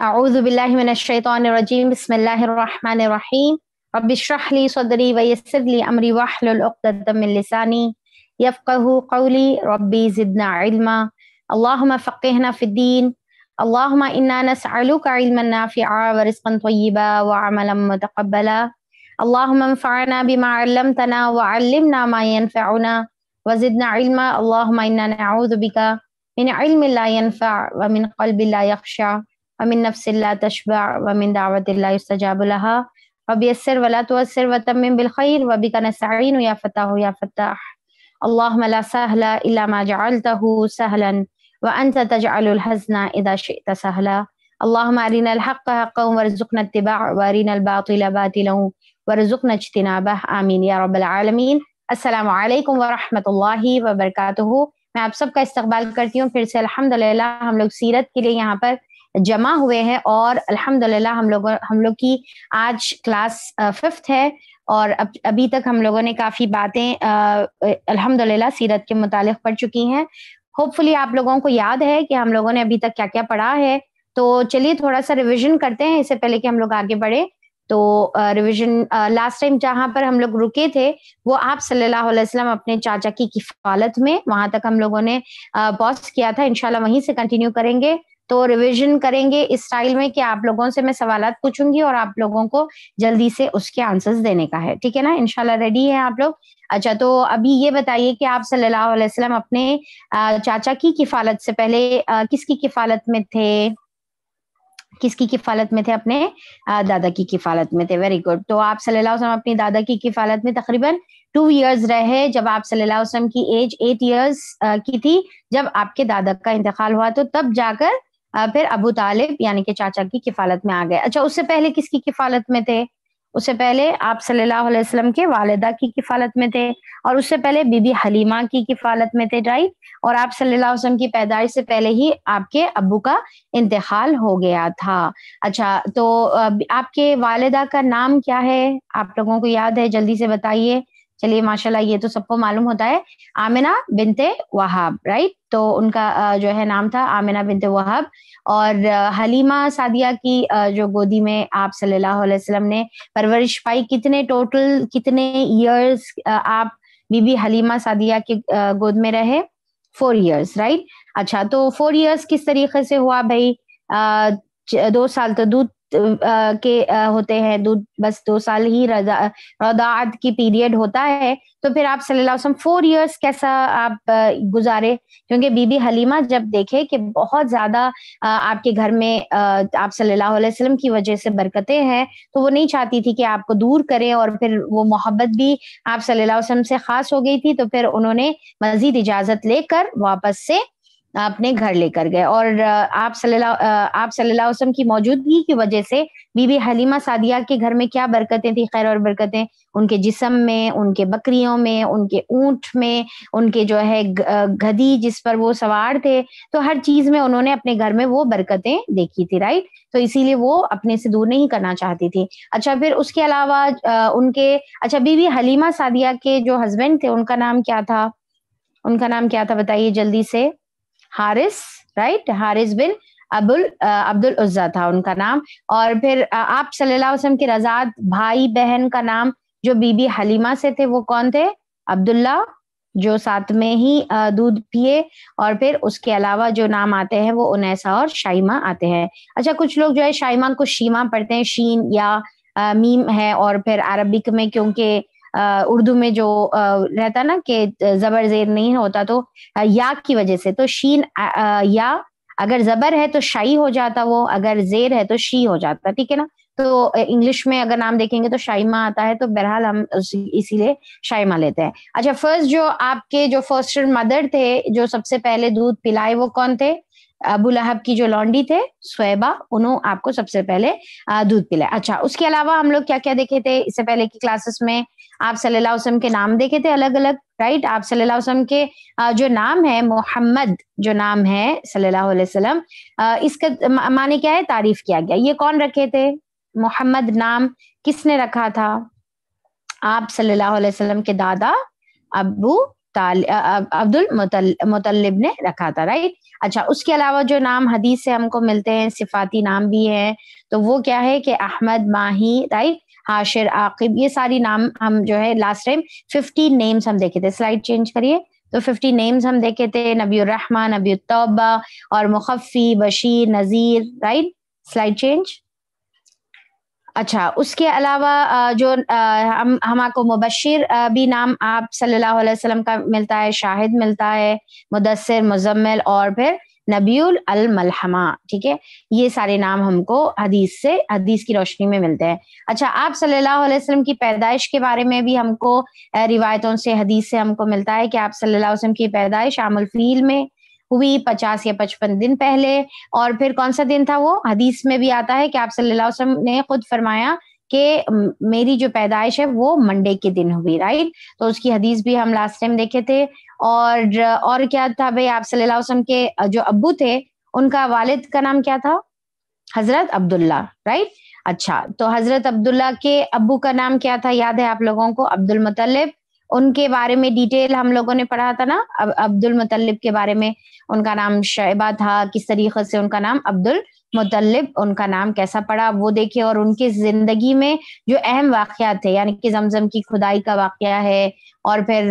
أعوذ بالله من الشيطان الرجيم بسم الله الرحمن الرحيم رب اشرح لي صدري ويسر لي أمري واحلل عقدة من لساني يفقه قولي ربي زدنا علما اللهم فقهنا في الدين اللهم إنا نسألك علما نافعا ورزقا طيبا وعملا متقبلا اللهم انفعنا بما علمتنا وعلمنا ما ينفعنا وزدنا علما اللهم إنا نعوذ بك من علم لا ينفع ومن قلب لا يخشع वमिन नफसिल्ला तशबा वमिन दावतल्लाजाबलहा वबियसर वला तोसर वतम बिलखैर वबिक नस्तीन या फ़तह या फ़तह अल्लाह ला सहला इला मा जअलतहु सहलन व अंत तजअलुल हज़ना इदा शिअत सहला अल्लाहुम अरिना हक़ हक़ा वरज़ुक़ना इत्तिबाअ व अरिना बातिल बातिला वरज़ुक़ना इज्तिनाबह आमीन या रब्बल आलमीन अस्सलाम वालेकुम व रहमतुल्लाहि व बरकातुहू मैं आप सबका इस्तकबाल करती हूँ फिर से अल्हम्दुलिल्लाह हम लोग सीरत के लिए यहाँ पर जमा हुए हैं और अल्हम्दुलिल्लाह हम लोगों हम लोग की आज क्लास फिफ्थ है और अब अभी तक हम लोगों ने काफ़ी बातें अल्हम्दुलिल्लाह सीरत के मुतालिक पढ़ चुकी हैं होपफुली आप लोगों को याद है कि हम लोगों ने अभी तक क्या क्या पढ़ा है तो चलिए थोड़ा सा रिविजन करते हैं इससे पहले कि हम लोग आगे बढ़े तो रिविजन लास्ट टाइम जहाँ पर हम लोग रुके थे वो आप सल्लल्लाहु अलैहि वसल्लम अपने चाचा की किफालत में वहां तक हम लोगों ने पॉज किया था इनशाला वहीं से कंटिन्यू करेंगे तो रिविजन करेंगे इस स्टाइल में कि आप लोगों से मैं सवाल पूछूंगी और आप लोगों को जल्दी से उसके आंसर्स देने का है ठीक है ना इनशाला रेडी है आप लोग अच्छा तो अभी ये बताइए कि आप सल्लल्लाहु अलैहि वसल्लम अपने चाचा की किफालत से पहले किसकी किफालत में थे किसकी किफालत में थे अपने दादा की किफालत में थे वेरी गुड तो आप सल्लल्लाहु अलैहि वसल्लम अपनी दादा की किफालत में तकरीबन टू इयर्स रहे जब आप सल्लल्लाहु अलैहि वसल्लम की एज एट इयर्स की थी जब आपके दादा का इंतकाल हुआ तो तब जाकर फिर अबू तालिब यानी कि चाचा की किफालत में आ गए अच्छा उससे पहले किसकी किफालत में थे उससे पहले आप सल्लल्लाहु अलैहि वसल्लम के वालदा की किफालत में थे और उससे पहले बीबी हलीमा की किफालत में थे राइट और आप सल्लल्लाहु अलैहि वसल्लम की पैदाइश से पहले ही आपके अबू का इंतकाल हो गया था अच्छा तो आपके वालदा का नाम क्या है आप लोगों को याद है जल्दी से बताइए चलिए माशाल्लाह ये तो सबको मालूम होता है आमिना बिनते वहाब राइट तो उनका जो है नाम था आमिना बिनते वहाब और हलीमा सादिया की जो गोदी में आप सल्लल्लाहु अलैहि वसल्लम ने परवरिश पाई कितने टोटल कितने इयर्स आप बीबी हलीमा सादिया के गोद में रहे फोर इयर्स राइट अच्छा तो फोर इयर्स किस तरीके से हुआ भाई दो साल तो दूध के होते हैं दो बस दो साल ही रदाद की पीरियड होता है तो फिर आप सल्लल्लाहु अलैहि वसल्लम फोर इयर्स कैसा आप गुजारे क्योंकि बीबी हलीमा जब देखे कि बहुत ज्यादा आपके घर में आप सल्लल्लाहु अलैहि वसल्लम की वजह से बरकतें हैं तो वो नहीं चाहती थी कि आपको दूर करें और फिर वो मोहब्बत भी आप सल्लल्लाहु अलैहि वसल्लम से खास हो गई थी तो फिर उन्होंने मजीद इजाजत लेकर वापस से अपने घर लेकर गए और आप सल्ला आप वसल्लम की मौजूदगी की वजह से बीबी हलीमा सादिया के घर में क्या बरकतें थी खैर और बरकतें उनके जिसम में उनके बकरियों में उनके ऊंट में उनके जो है गधी जिस पर वो सवार थे तो हर चीज में उन्होंने अपने घर में वो बरकतें देखी थी राइट तो इसीलिए वो अपने से दूर नहीं करना चाहती थी अच्छा फिर उसके अलावा उनके अच्छा बीबी हलीमा सादिया के जो हस्बैंड थे उनका नाम क्या था उनका नाम क्या था बताइए जल्दी से Haris right Haris bin Abul Abdul Uzza था उनका नाम और फिर आप सल्लल्लाहु अलैहि वसल्लम के रजाद भाई बहन का नाम जो बीबी हलीमा से थे वो कौन थे अब्दुल्ला जो साथ में ही दूध पिए और फिर उसके अलावा जो नाम आते हैं वो उनैसा और शाइमा आते हैं अच्छा कुछ लोग जो है शाइमा को शीमा पढ़ते हैं शीन या मीम है और फिर अरबिक में क्योंकि उर्दू में जो रहता ना कि जबर जेर नहीं होता तो या की वजह से तो शीन या अगर जबर है तो शाही हो जाता वो अगर जेर है तो शी हो जाता ठीक है ना तो इंग्लिश में अगर नाम देखेंगे तो शाइमा आता है तो बहरहाल हम इसीलिए शाइमा लेते हैं अच्छा फर्स्ट जो आपके जो फर्स्ट मदर थे जो सबसे पहले दूध पिलाए वो कौन थे अबू लहब की जो लॉन्डी थे स्वेबा उन्होंने आपको सबसे पहले दूध पिलाया अच्छा उसके अलावा हम लोग क्या क्या देखे थे इससे पहले की क्लासेस में आप सल्लल्लाहु अलैहि वसल्लम के नाम देखे थे अलग अलग राइट आप सल्लल्लाहु अलैहि वसल्लम के जो नाम है मोहम्मद जो नाम है सल्लल्लाहु अलैहि वसल्लम इसका माने क्या है तारीफ किया गया ये कौन रखे थे मोहम्मद नाम किसने रखा था आप सल्लल्लाहु अलैहि वसल्लम के दादा अबू अब्दुल मुतलब ने रखा था राइट अच्छा उसके अलावा जो नाम हदीस से हमको मिलते हैं सिफाती नाम भी हैं तो वो क्या है कि Ahmad Mahi right Ashir Aqib ये सारी नाम हम जो है लास्ट टाइम फिफ्टी नेम्स हम देखे थे स्लाइड चेंज करिए तो फिफ्टी नेम्स हम देखे थे नबी रहमान नबी तोबा और मुखफ़ी बशीर नज़ीर राइट स्लाइड चेंज अच्छा उसके अलावा जो हम आपको मुबशिर भी नाम आप सल्लल्लाहु अलैहि वसल्लम का मिलता है शाहिद मिलता है मुदसर मुजम्मिल और फिर नबील अल मलहमा ठीक है ये सारे नाम हमको हदीस से हदीस की रोशनी में मिलते हैं अच्छा आप सल्लल्लाहु अलैहि वसल्लम की पैदाइश के बारे में भी हमको रिवायतों से हदीस से हमको मिलता है कि आप सल्लल्लाहु अलैहि वसल्लम की पैदाइश आमुल फील में हुई पचास या पचपन दिन पहले और फिर कौन सा दिन था वो हदीस में भी आता है कि आप सल्लल्लाहु अलैहि वसल्लम ने खुद फरमाया कि मेरी जो पैदाइश है वो मंडे के दिन हुई राइट तो उसकी हदीस भी हम लास्ट टाइम देखे थे और और क्या था भाई आप सल्लल्लाहु अलैहि वसल्लम के जो अब्बू थे उनका वालिद का नाम क्या था हजरत अब्दुल्ला राइट अच्छा तो हजरत अब्दुल्ला के अब्बू का नाम क्या था याद है आप लोगों को अब्दुल मुतलब उनके बारे में डिटेल हम लोगों ने पढ़ा था ना अब अब्दुल मुतलब के बारे में उनका नाम शैबा था किस तरीके से उनका नाम अब्दुल मुतलब उनका नाम कैसा पड़ा वो देखे और उनकी जिंदगी में जो अहम वाक़ थे यानी कि जमजम की खुदाई का वाक़ है और फिर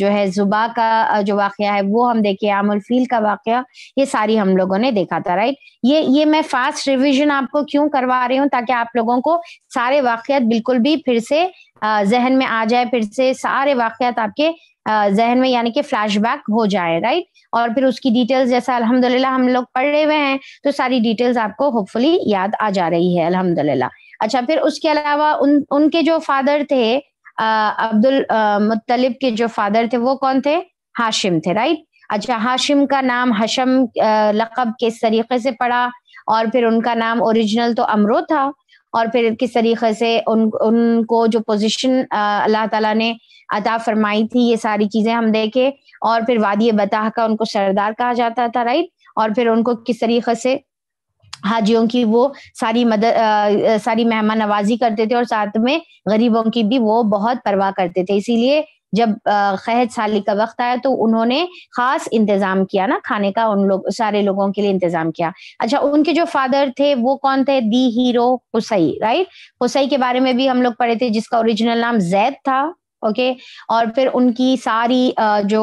जो है जुबा का जो वाक़ है वो हम देखे आमुल फील का वाक़ ये सारी हम लोगों ने देखा था राइट ये ये मैं फास्ट रिविजन आपको क्यों करवा रही हूँ ताकि आप लोगों को सारे वाक़ बिल्कुल भी फिर से जहन में आ जाए फिर से सारे वाकयात आपके जहन में यानी कि फ्लैशबैक हो जाए राइट और फिर उसकी डिटेल्स जैसा अल्हम्दुलिल्लाह हम लोग पढ़े हुए हैं तो सारी डिटेल्स आपको होपफुली याद आ जा रही है अल्हम्दुलिल्लाह अच्छा फिर उसके अलावा उन उनके जो फादर थे अब्दुल मुतलिब के जो फादर थे वो कौन थे हाशिम थे राइट अच्छा हाशिम का नाम हशम लकब किस तरीके से पड़ा और फिर उनका नाम ओरिजिनल तो अमरो था और फिर किस तरीके से उन उनको जो पोजीशन अल्लाह ताला ने अता फरमाई थी ये सारी चीजें हम देखे और फिर वादी बताह का उनको सरदार कहा जाता था राइट और फिर उनको किस तरीके से हाजियों की वो सारी मदद सारी मेहमान नवाजी करते थे और साथ में गरीबों की भी वो बहुत परवाह करते थे इसीलिए जब खहद साली का वक्त आया तो उन्होंने खास इंतजाम किया ना खाने का उन लोग सारे लोगों के लिए इंतजाम किया अच्छा उनके जो फादर थे वो कौन थे दी हीरो हुसई राइट हुसई के बारे में भी हम लोग पढ़े थे जिसका ओरिजिनल नाम जैद था ओके और फिर उनकी सारी जो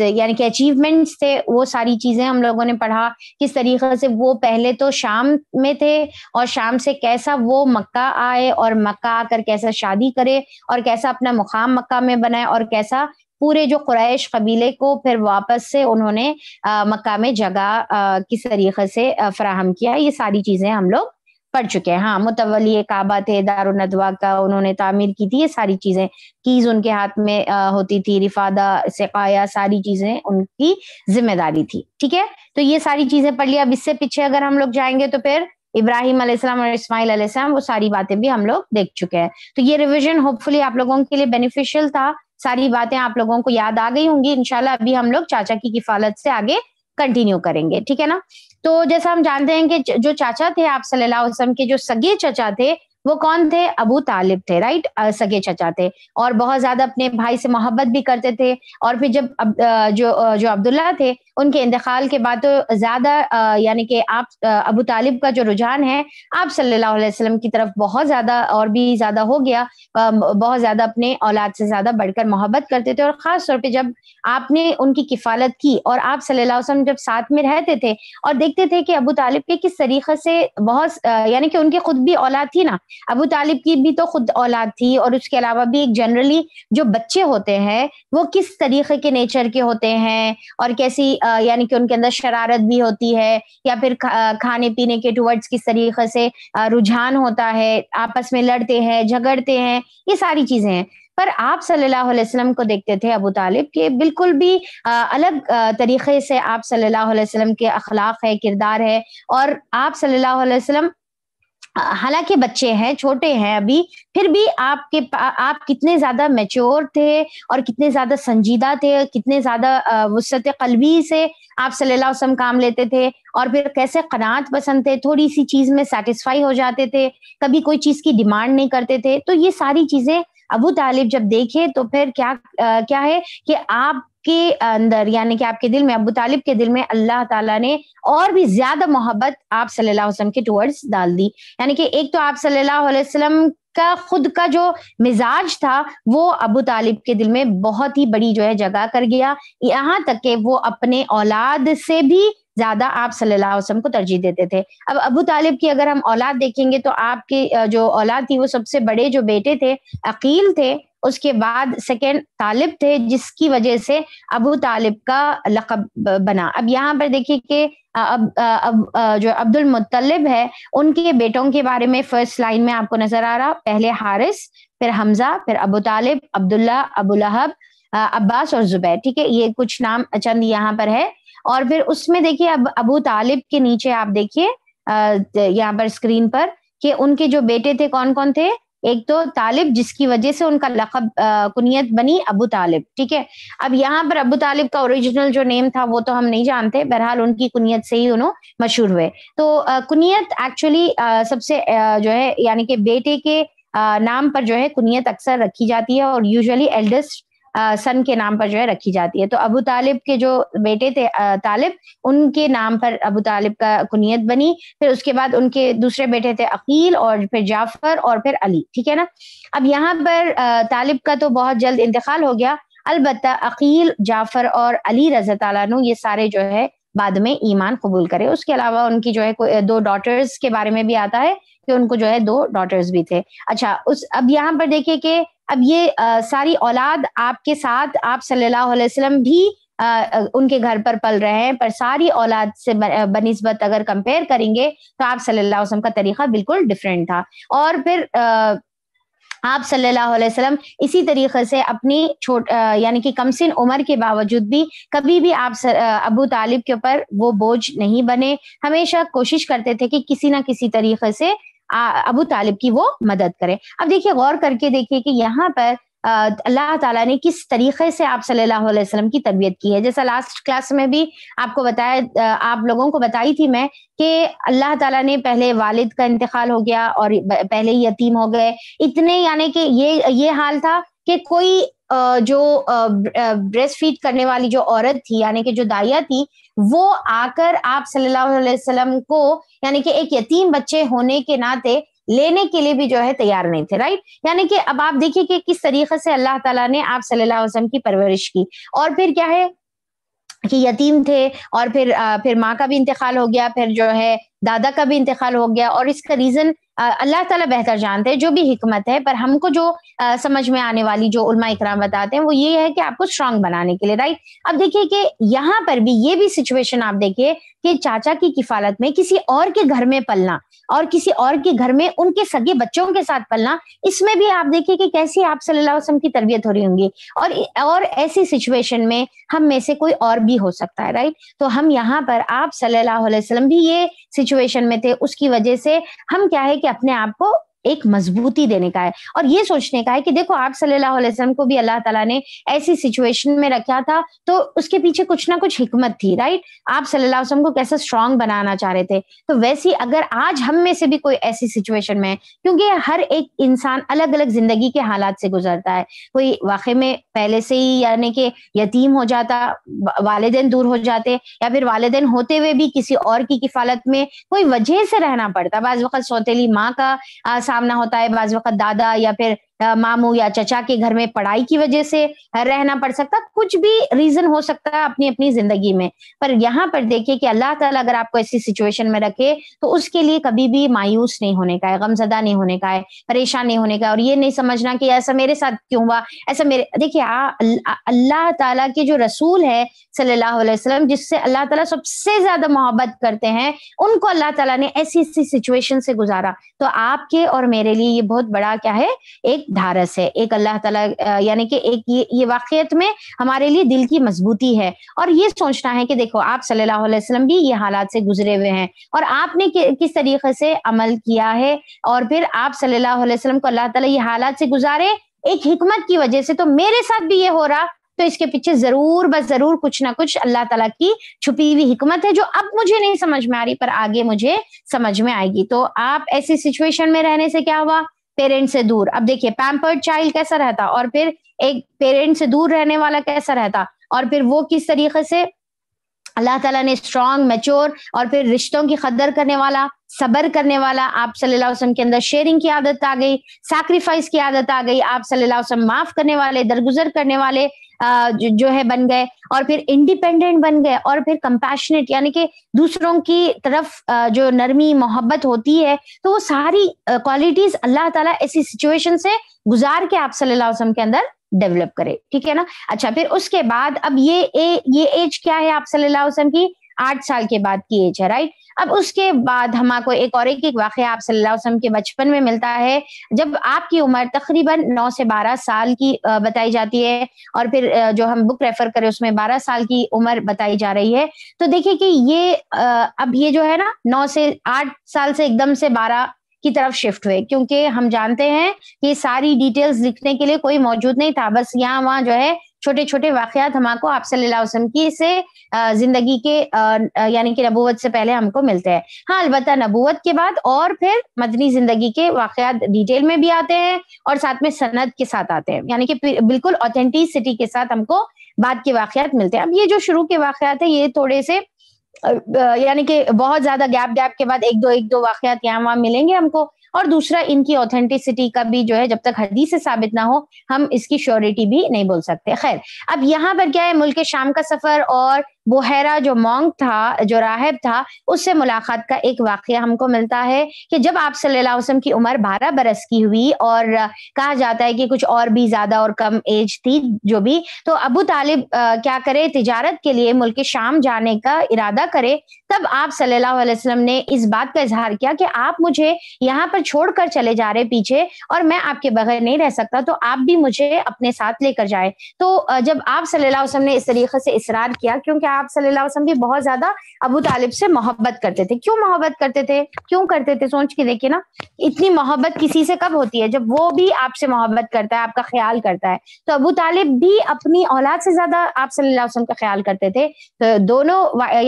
यानी कि अचीवमेंट्स थे वो सारी चीजें हम लोगों ने पढ़ा किस तरीके से वो पहले तो शाम में थे और शाम से कैसा वो मक्का आए और मक्का आकर कैसा शादी करे और कैसा अपना मुकाम मक्का में बनाए और कैसा पूरे जो क्रैश कबीले को फिर वापस से उन्होंने मक्का में जगह किस तरीके से फराहम किया ये सारी चीजें हम लोग पढ़ चुके हैं हाँ मुतवली काबा थे दारदवा नदवा का उन्होंने तामीर की थी ये सारी चीजें कीज उनके हाथ में आ, होती थी रिफादा सिकाया सारी चीजें उनकी जिम्मेदारी थी ठीक है तो ये सारी चीजें पढ़ लिया अब इससे पीछे अगर हम लोग जाएंगे तो फिर इब्राहिम अलैहिस्सलाम और इस्माइल अलैहिस्सलाम वो सारी बातें भी हम लोग देख चुके हैं तो ये रिविजन होपफुली आप लोगों के लिए बेनिफिशियल था सारी बातें आप लोगों को याद आ गई होंगी इनशाला अभी हम लोग चाचा की किफालत से आगे कंटिन्यू करेंगे ठीक है ना तो जैसा हम जानते हैं कि जो चाचा थे आप सल्लल्लाहु अलैहि वसल्लम के जो सगे चाचा थे वो कौन थे अबू तालिब थे राइट सगे चचा थे और बहुत ज्यादा अपने भाई से मोहब्बत भी करते थे और फिर जब अब, जो जो अब्दुल्ला थे उनके इंतकाल के बाद तो ज्यादा यानी कि आप अबू तालिब का जो रुझान है आप सल्लल्लाहु अलैहि वसल्लम की तरफ बहुत ज्यादा और भी ज्यादा हो गया बहुत ज्यादा अपने औलाद से ज्यादा बढ़कर मोहब्बत करते थे और खास तौर पे जब आपने उनकी किफालत की और आप सल्लल्लाहु अलैहि वसल्लम जब साथ में रहते थे और देखते थे कि अबू तालिब के किस तरीके से बहुत यानी कि उनकी खुद भी औलाद थी ना अबू तालिब की भी तो खुद औलाद थी और उसके अलावा भी एक जनरली जो बच्चे होते हैं वो किस तरीके के नेचर के होते हैं और कैसी यानी कि उनके अंदर शरारत भी होती है या फिर खाने पीने के टूवर्ड्स किस तरीके से रुझान होता है आपस में लड़ते हैं झगड़ते हैं ये सारी चीजें हैं पर आप सल्लल्लाहु अलैहि वसल्लम को देखते थे अबू तालिब के बिल्कुल भी अलग तरीके से आप सल्लल्लाहु अलैहि वसल्लम के अखलाक है किरदार है और आप सल्लल्लाहु अलैहि वसल्लम हालांकि बच्चे हैं छोटे हैं अभी फिर भी आपके आप कितने ज्यादा मेच्योर थे और कितने ज्यादा संजीदा थे कितने ज्यादा वसत कलबी से आप सल्लल्लाहु अलैहि वसल्लम काम लेते थे और फिर कैसे कनात पसंद थे थोड़ी सी चीज में सेटिस्फाई हो जाते थे कभी कोई चीज की डिमांड नहीं करते थे तो ये सारी चीजें अबू तालिब जब देखे तो फिर क्या आ, क्या है कि आप के अंदर यानी कि आपके दिल में अबू तालिब के दिल में अल्लाह ताला ने और भी ज्यादा मोहब्बत आप सल्लल्लाहु अलैहि वसल्लम के टुवर्ड्स डाल दी यानी कि एक तो आप सल्लल्लाहु अलैहि वसल्लम का खुद का जो मिजाज था वो अबू तालिब के दिल में बहुत ही बड़ी जो है जगह कर गया यहाँ तक कि वो अपने औलाद से भी ज्यादा आप सल्लल्लाहु अलैहि वसल्लम को तरजीह देते थे अब अबू तालिब की अगर हम औलाद देखेंगे तो आपकी जो औलाद थी वो सबसे बड़े जो बेटे थे अकील थे उसके बाद सेकेंड तालिब थे जिसकी वजह से अबू तालिब का लकब बना अब यहाँ पर देखिए कि अब, अब जो अब्दुल मुतलब है उनके बेटों के बारे में फर्स्ट लाइन में आपको नजर आ रहा पहले हारिस फिर हमजा फिर अबू तालिब अब्दुल्ला अबू लहब अब्बास और जुबैर ठीक है ये कुछ नाम चंद यहाँ पर है और फिर उसमें देखिए अब अबू तालिब के नीचे आप देखिए यहाँ पर स्क्रीन पर कि उनके जो बेटे थे कौन कौन थे एक तो तालिब जिसकी वजह से उनका लखब कुनियत बनी अबू तालिब ठीक है अब यहाँ पर अबू तालिब का ओरिजिनल जो नेम था वो तो हम नहीं जानते बहरहाल उनकी कुनियत से ही उन्होंने मशहूर हुए तो आ, कुनियत एक्चुअली सबसे आ, जो है यानी कि बेटे के आ, नाम पर जो है कुनियत अक्सर रखी जाती है और यूजुअली एल्डेस्ट सन के नाम पर जो है रखी जाती है तो अबू तालिब के जो बेटे थे तालिब उनके नाम पर अबू तालिब का कुनीत बनी फिर उसके बाद उनके दूसरे बेटे थे अकील और फिर जाफर और फिर अली ठीक है ना अब यहाँ पर तालिब का तो बहुत जल्द इंतकाल हो गया अलबत् अकील जाफर और अली रजा तु ये सारे जो है बाद में ईमान कबूल करे उसके अलावा उनकी जो है दो डॉटर्स के बारे में भी आता है कि उनको जो है दो डॉटर्स भी थे अच्छा उस अब यहाँ पर देखिए कि अब ये आ, सारी औलाद आपके साथ आप सल्लल्लाहु अलैहि वसल्लम भी आ, उनके घर पर पल रहे हैं पर सारी औलाद से बनस्बत अगर कंपेयर करेंगे तो आप सल्लल्लाहु अलैहि वसल्लम का तरीका बिल्कुल डिफरेंट था और फिर आ, आप सल्लल्लाहु अलैहि वसल्लम इसी तरीके से अपनी छोट यानी कि कम सिन उम्र के बावजूद भी कभी भी आप सर, अबू तालिब के ऊपर वो बोझ नहीं बने हमेशा कोशिश करते थे कि किसी ना किसी तरीके से अबू तालिब की वो मदद करे अब देखिए गौर करके देखिए कि यहाँ पर अल्लाह ताला ने किस तरीके से आप सल्लल्लाहु अलैहि वसल्लम की तबीयत की है जैसा लास्ट क्लास में भी आपको बताया आप लोगों को बताई थी मैं कि अल्लाह ताला ने पहले वालिद का इंतकाल हो गया और पहले यतीम हो गए इतने यानी कि ये ये हाल था कि कोई जो ब्रेस्ट फीड करने वाली जो औरत थी यानी कि जो दाइया थी वो आकर आप सल्लल्लाहु अलैहि वसल्लम को यानी कि एक यतीम बच्चे होने के नाते लेने के लिए भी जो है तैयार नहीं थे राइट यानी कि अब आप देखिए कि किस तरीके से अल्लाह ताला ने आप सल्लल्लाहु अलैहि वसल्लम की परवरिश की और फिर क्या है कि यतीम थे और फिर आ, फिर माँ का भी इंतकाल हो गया फिर जो है दादा का भी इंतकाल हो गया और इसका रीजन अल्लाह ताला बेहतर जानते हैं जो भी हिकमत है पर हमको जो आ, समझ में आने वाली जो उलमा इकराम बताते हैं वो ये है कि आपको स्ट्रांग बनाने के लिए राइट अब देखिए कि यहाँ पर भी ये भी सिचुएशन आप देखिए कि चाचा की किफालत में किसी और के घर में पलना और किसी और के घर में उनके सगे बच्चों के साथ पलना इसमें भी आप देखिए कि कैसी आप सल्लल्लाहु अलैहि वसल्लम की तरबियत हो रही होंगी और और ऐसी सिचुएशन में हम में से कोई और भी हो सकता है राइट तो हम यहाँ पर आप सल्लल्लाहु अलैहि वसल्लम भी ये सिचुएशन में थे उसकी वजह से हम क्या है कि अपने आप को एक मजबूती देने का है और ये सोचने का है कि देखो आप सल्लल्लाहु अलैहि वसल्लम को भी अल्लाह ताला ने ऐसी सिचुएशन में रखा था तो उसके पीछे कुछ ना कुछ हिकमत थी राइट आप सल्लल्लाहु अलैहि वसल्लम को कैसे स्ट्रांग बनाना चाह रहे थे तो वैसी अगर आज हम में से भी कोई ऐसी सिचुएशन में है क्योंकि हर एक इंसान अलग अलग जिंदगी के हालात से गुजरता है कोई वाकई में पहले से ही यानी कि यतीम हो जाता वालदेन दूर हो जाते या फिर वालदेन होते हुए भी किसी और की किफालत में कोई वजह से रहना पड़ता बाज वक्त सौतेली माँ का सामना होता है बाज वक्त दादा या फिर मामू या चचा के घर में पढ़ाई की वजह से रहना पड़ सकता कुछ भी रीजन हो सकता है अपनी अपनी जिंदगी में पर यहाँ पर देखिए कि अल्लाह ताला अगर आपको ऐसी सिचुएशन में रखे तो उसके लिए कभी भी मायूस नहीं होने का है गमजदा नहीं होने का है परेशान नहीं होने का और ये नहीं समझना कि ऐसा मेरे साथ क्यों हुआ ऐसा मेरे देखिये अल्लाह तला के जो रसूल है सल्लल्लाहु अलैहि जिससे अल्लाह तला सबसे ज्यादा मोहब्बत करते हैं उनको अल्लाह तला ने ऐसी ऐसी सिचुएशन से गुजारा तो आपके और मेरे लिए ये बहुत बड़ा क्या है एक धारस है एक अल्लाह ताला यानी कि एक ये ये वाकयत में हमारे लिए दिल की मजबूती है और ये सोचना है कि देखो आप सल्लल्लाहु अलैहि वसल्लम भी ये हालात से गुजरे हुए हैं और आपने कि, किस तरीके से अमल किया है और फिर आप सल्लल्लाहु अलैहि वसल्लम को अल्लाह ताला ये हालात से गुजारे एक हिकमत की वजह से तो मेरे साथ भी ये हो रहा तो इसके पीछे जरूर बस जरूर कुछ ना कुछ अल्लाह ताला की छुपी हुई हिकमत है जो अब मुझे नहीं समझ में आ रही पर आगे मुझे समझ में आएगी तो आप ऐसी सिचुएशन में रहने से क्या हुआ पेरेंट्स से दूर अब देखिए पैम्पर्ड चाइल्ड कैसा रहता और फिर एक पेरेंट से दूर रहने वाला कैसा रहता और फिर वो किस तरीके से अल्लाह ताला ने स्ट्रांग मेच्योर और फिर रिश्तों की कदर करने वाला सबर करने वाला आप सल्लल्लाहु अलैहि वसल्लम के अंदर शेयरिंग की आदत आ गई सैक्रिफाइस की आदत आ गई आप सल्लल्लाहु अलैहि वसल्लम माफ करने वाले दरगुजर करने वाले जो, है बन गए और फिर इंडिपेंडेंट बन गए और फिर कंपैशनेट यानी कि दूसरों की तरफ जो नरमी मोहब्बत होती है तो वो सारी क्वालिटीज अल्लाह ताला ऐसी सिचुएशन से गुजार के आप सल्लल्लाहु अलैहि वसल्लम के अंदर डेवलप करे ठीक है ना अच्छा फिर उसके बाद अब ये ए, ये एज क्या है आप सल्लल्लाहु अलैहि वसल्लम की आठ साल के बाद की एज है राइट अब उसके बाद हम आपको एक और एक, एक आप सल्लाम के बचपन में मिलता है जब आपकी उम्र तकरीबन नौ से बारह साल की बताई जाती है और फिर जो हम बुक रेफर करें उसमें बारह साल की उम्र बताई जा रही है तो देखिए कि ये अब ये जो है ना नौ से आठ साल से एकदम से बारह की तरफ शिफ्ट हुए क्योंकि हम जानते हैं कि सारी डिटेल्स लिखने के लिए कोई मौजूद नहीं था बस यहाँ वहाँ जो है छोटे छोटे वाकयात हमको आप सल्लाम की से जिंदगी के यानी कि नबूवत से पहले हमको मिलते हैं हाँ अलबत् नबूवत के बाद और फिर मदनी जिंदगी के वाकयात डिटेल में भी आते हैं और साथ में सनद के साथ आते हैं यानी कि बिल्कुल ऑथेंटिसिटी के साथ हमको बाद के वाकयात मिलते हैं अब ये जो शुरू के वाकयात है ये थोड़े से यानी कि बहुत ज्यादा गैप गैप के बाद एक दो एक दो वाकयात यहाँ वहां मिलेंगे हमको और दूसरा इनकी ऑथेंटिसिटी का भी जो है जब तक हदी से साबित ना हो हम इसकी श्योरिटी भी नहीं बोल सकते खैर अब यहाँ पर क्या है मुल्क शाम का सफर और बुहरा जो मोंग था जो राहब था उससे मुलाकात का एक वाक्य हमको मिलता है कि जब आप सल्लाम की उम्र बारह बरस की हुई और कहा जाता है कि कुछ और भी ज्यादा और कम एज थी जो भी तो अबू तालिब क्या करे तिजारत के लिए मुल्क शाम जाने का इरादा करे तब आप सल्लल्लाहु अलैहि वसल्लम ने इस बात का इजहार किया कि आप मुझे यहाँ पर छोड़कर चले जा रहे पीछे और मैं आपके बगैर नहीं रह सकता तो आप भी मुझे अपने साथ लेकर जाए तो जब आप सल्लल्लाहु अलैहि वसल्लम ने इस तरीके से इसरार किया क्योंकि आप सल्लल्लाहु अलैहि वसल्लम की बहुत ज्यादा अबू तालिब से मोहब्बत करते थे क्यों मोहब्बत करते थे क्यों करते थे सोच के देखिए ना इतनी मोहब्बत किसी से कब होती है जब वो भी आपसे मोहब्बत करता है आपका ख्याल करता है तो अबू तालिब भी अपनी औलाद से ज्यादा आप सल्लल्लाहु अलैहि वसल्लम का ख्याल करते थे तो दोनों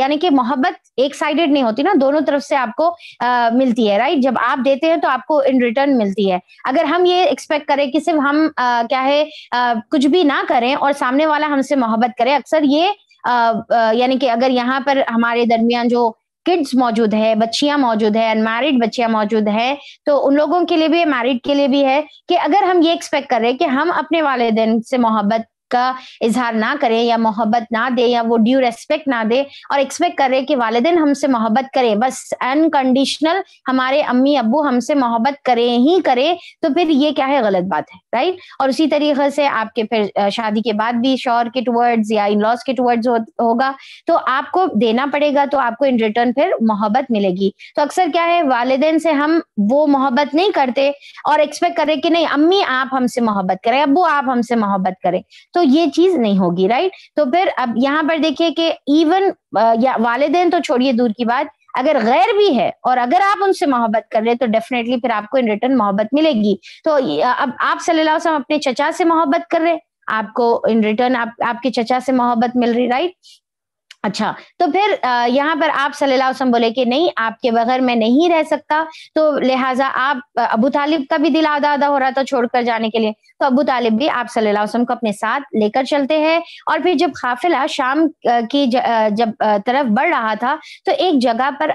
यानी कि मोहब्बत एक साइडेड नहीं होती ना दोनों तरफ से आपको आ, मिलती है राइट जब आप देते हैं तो आपको इन रिटर्न मिलती है अगर हम ये एक्सपेक्ट करें कि सिर्फ हम आ, क्या है आ, कुछ भी ना करें और सामने वाला हमसे मोहब्बत करे अक्सर ये यानी कि अगर यहाँ पर हमारे दरमियान जो किड्स मौजूद है बच्चियां मौजूद है अनमैरिड बच्चियां मौजूद है तो उन लोगों के लिए भी मैरिड के लिए भी है कि अगर हम ये एक्सपेक्ट कर रहे हैं कि हम अपने वाले दिन से मोहब्बत का इजहार ना करें या मोहब्बत ना दे या वो ड्यू रेस्पेक्ट ना दे और एक्सपेक्ट करें कि वालदेन हमसे मोहब्बत करें बस अनकंडीशनल हमारे अम्मी अबू हमसे मोहब्बत करें ही करें तो फिर ये क्या है गलत बात है राइट और उसी तरीके से आपके फिर शादी के बाद भी शोर के टूवर्ड्स या इन लॉस के टूवर्ड्स हो, होगा तो आपको देना पड़ेगा तो आपको इन रिटर्न फिर मोहब्बत मिलेगी तो अक्सर क्या है वालदेन से हम वो मोहब्बत नहीं करते और एक्सपेक्ट करें कि नहीं अम्मी आप हमसे मोहब्बत करें अबू आप हमसे मोहब्बत करें तो तो ये चीज नहीं होगी राइट तो फिर अब यहाँ पर देखिए कि इवन या वालदेन तो छोड़िए दूर की बात अगर गैर भी है और अगर आप उनसे मोहब्बत कर रहे तो डेफिनेटली फिर आपको इन रिटर्न मोहब्बत मिलेगी तो अब आप सल्लल्लाहु अलैहि वसल्लम अपने चचा से मोहब्बत कर रहे आपको इन रिटर्न आप, आपके चचा से मोहब्बत मिल रही राइट अच्छा तो फिर यहाँ पर आप सल्लल्लाहु बोले कि नहीं आपके बगैर मैं नहीं रह सकता तो लिहाजा आप अबू तालिब का भी दिल आधा आधा हो रहा था छोड़कर जाने के लिए तो अबू तालिब भी आप सल्लल्लाहु को अपने साथ लेकर चलते हैं और फिर जब काफिला शाम की ज, जब तरफ बढ़ रहा था तो एक जगह पर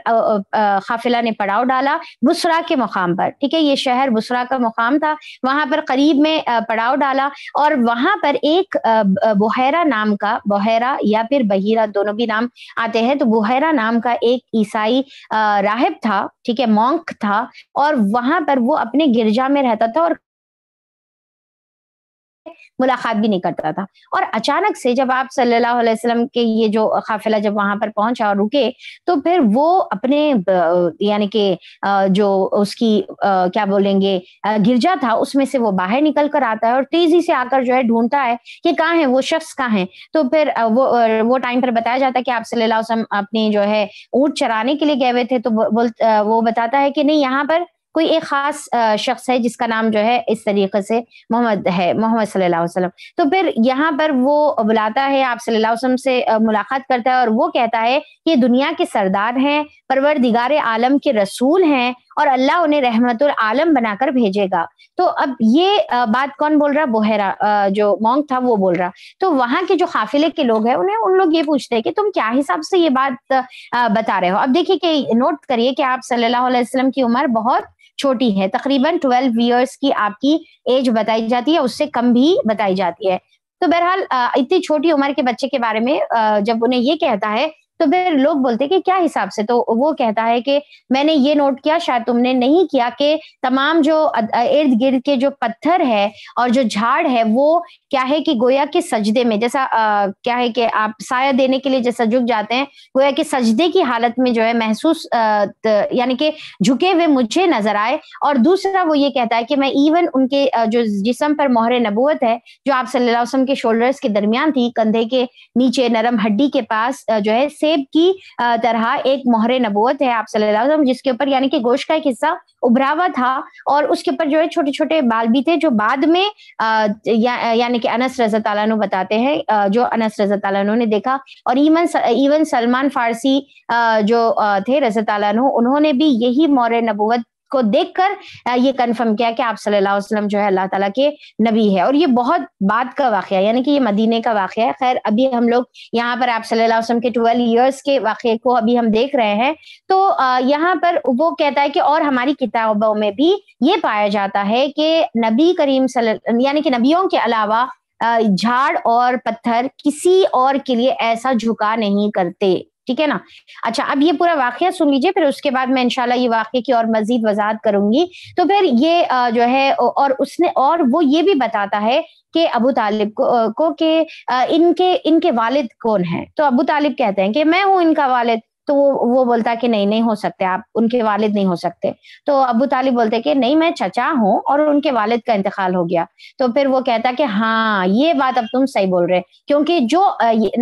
काफिला ने पड़ाव डाला बुसरा के मुकाम पर ठीक है ये शहर बुसरा का मुकाम था वहां पर करीब में पड़ाव डाला और वहां पर एक बहेरा नाम का बहेरा या फिर बहिरा दोनों भी नाम आते हैं तो बुहरा नाम का एक ईसाई राहब था ठीक है मॉन्क था और वहां पर वो अपने गिरजा में रहता था और मुलाकात भी नहीं करता था और अचानक से जब आप सल्लल्लाहु अलैहि वसल्लम के ये जो काफिला जब वहां पर पहुंचा और रुके तो फिर वो अपने यानी कि जो उसकी क्या बोलेंगे गिरजा था उसमें से वो बाहर निकल कर आता है और तेजी से आकर जो है ढूंढता है कि कहाँ है वो शख्स कहाँ है तो फिर वो वो टाइम पर बताया जाता है कि आप सल्लल्लाहु अलैहि वसल्लम अपने जो है ऊँट चराने के लिए गए हुए थे तो वो बताता है कि नहीं यहाँ पर कोई एक खास शख्स है जिसका नाम जो है इस तरीके से मोहम्मद है मोहम्मद सल्लल्लाहु अलैहि वसल्लम तो फिर यहाँ पर वो बुलाता है आप सल्लल्लाहु अलैहि वसल्लम से मुलाकात करता है और वो कहता है कि दुनिया के सरदार हैं परवर दिगार आलम के रसूल हैं और अल्लाह उन्हें रहमतुल आलम बनाकर भेजेगा तो अब ये बात कौन बोल रहा बोहरा जो मोंग था वो बोल रहा तो वहां के जो काफिले के लोग हैं उन्हें उन लोग ये पूछते हैं कि तुम क्या हिसाब से ये बात बता रहे हो अब देखिए कि नोट करिए कि आप सल्लल्लाहु अलैहि वसल्लम की उम्र बहुत छोटी है तकरीबन ट्वेल्व ईयर्स की आपकी एज बताई जाती है उससे कम भी बताई जाती है तो बहरहाल इतनी छोटी उम्र के बच्चे के बारे में जब उन्हें ये कहता है तो फिर लोग बोलते कि क्या हिसाब से तो वो कहता है कि मैंने ये नोट किया शायद तुमने नहीं किया कि तमाम जो इर्द गिर्द के जो पत्थर है और जो झाड़ है वो क्या है कि गोया के सजदे में जैसा आ, क्या है कि आप साया देने के लिए जैसा झुक जाते हैं गोया के सजदे की हालत में जो है महसूस यानी कि झुके हुए मुझे नजर आए और दूसरा वो ये कहता है कि मैं इवन उनके जो जिसम पर मोहर नबूत है जो आप सल्लाम के शोल्डर्स के दरमियान थी कंधे के नीचे नरम हड्डी के पास जो है सेब की तरह एक मोहरे नबोत है आप सल्लल्लाहु अलैहि वसल्लम जिसके ऊपर यानी कि गोश्त का एक हिस्सा उभरा हुआ था और उसके ऊपर जो है छोटे छोटे बाल भी थे जो बाद में या, यानी कि अनस रजा तु बताते हैं जो अनस रजा तु ने देखा और इवन इवन सलमान फारसी जो थे रजा तु उन्होंने भी यही मोर नबूत को देखकर ये कंफर्म किया कि आप सल्लल्लाहु अलैहि वसल्लम जो है अल्लाह ताला के नबी है और ये बहुत बाद का वाक़ है यानी कि ये मदीने का वाक़ है खैर अभी हम लोग यहाँ पर आप सल्लल्लाहु अलैहि वसल्लम के ट्वेल्व इयर्स के वाक़े को अभी हम देख रहे हैं तो यहाँ पर वो कहता है कि और हमारी किताबों में भी ये पाया जाता है कि नबी करीम यानी कि नबियों के अलावा झाड़ और पत्थर किसी और के लिए ऐसा झुका नहीं करते ठीक है ना अच्छा अब ये पूरा वाक्य सुन लीजिए फिर उसके बाद मैं इनशाला ये वाक्य की और मजीद वजाहत करूंगी तो फिर ये जो है और उसने और वो ये भी बताता है कि अबू तालिब को को के इनके इनके वालिद कौन है तो अबू तालिब कहते हैं कि मैं हूँ इनका वालिद तो वो वो बोलता कि नहीं नहीं हो सकते आप उनके वालिद नहीं हो सकते तो अबू तालिब बोलते कि नहीं मैं चचा हूँ और उनके वालिद का इंतकाल हो गया तो फिर वो कहता कि हाँ ये बात अब तुम सही बोल रहे क्योंकि जो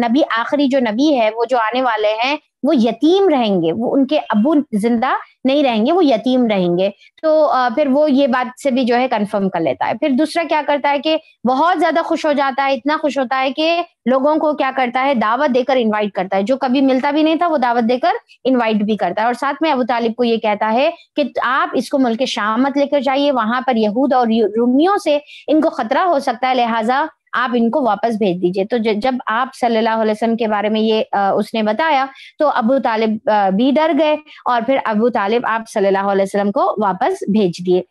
नबी आखिरी जो नबी है वो जो आने वाले हैं वो यतीम रहेंगे वो उनके अबू जिंदा नहीं रहेंगे वो यतीम रहेंगे तो फिर वो ये बात से भी जो है कंफर्म कर लेता है फिर दूसरा क्या करता है कि बहुत ज्यादा खुश हो जाता है इतना खुश होता है कि लोगों को क्या करता है दावत देकर इनवाइट करता है जो कभी मिलता भी नहीं था वो दावत देकर इनवाइट भी करता है और साथ में अबू तालिब को ये कहता है कि आप इसको मुल्क शामत लेकर जाइए वहां पर यहूद और रूमियों से इनको खतरा हो सकता है लिहाजा आप इनको वापस भेज दीजिए तो जब आप सल्लल्लाहु अलैहि वसल्लम के बारे में ये उसने बताया तो अबू तालिब भी डर गए और फिर अबू तालिब आप सल्लल्लाहु अलैहि वसल्लम को वापस भेज दिए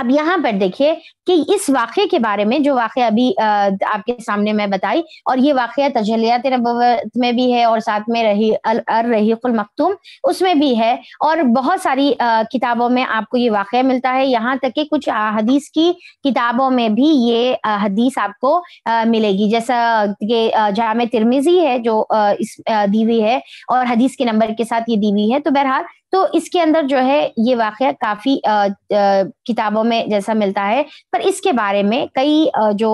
अब यहाँ पर देखिए कि इस वाक्य के बारे में जो वाक़ अभी आपके सामने मैं बताई और ये वाक्य तजलियात नबवत में भी है और साथ में रही अल, अर रही मखतूम उसमें भी है और बहुत सारी किताबों में आपको ये वाक़ मिलता है यहाँ तक कि कुछ हदीस की किताबों में भी ये हदीस आपको मिलेगी जैसा कि जाम तिरमिजी है जो इस दीवी है और हदीस के नंबर के साथ ये दीवी है तो बहरहाल तो इसके अंदर जो है ये वाक़ काफी किताबों में जैसा मिलता है पर इसके बारे में कई जो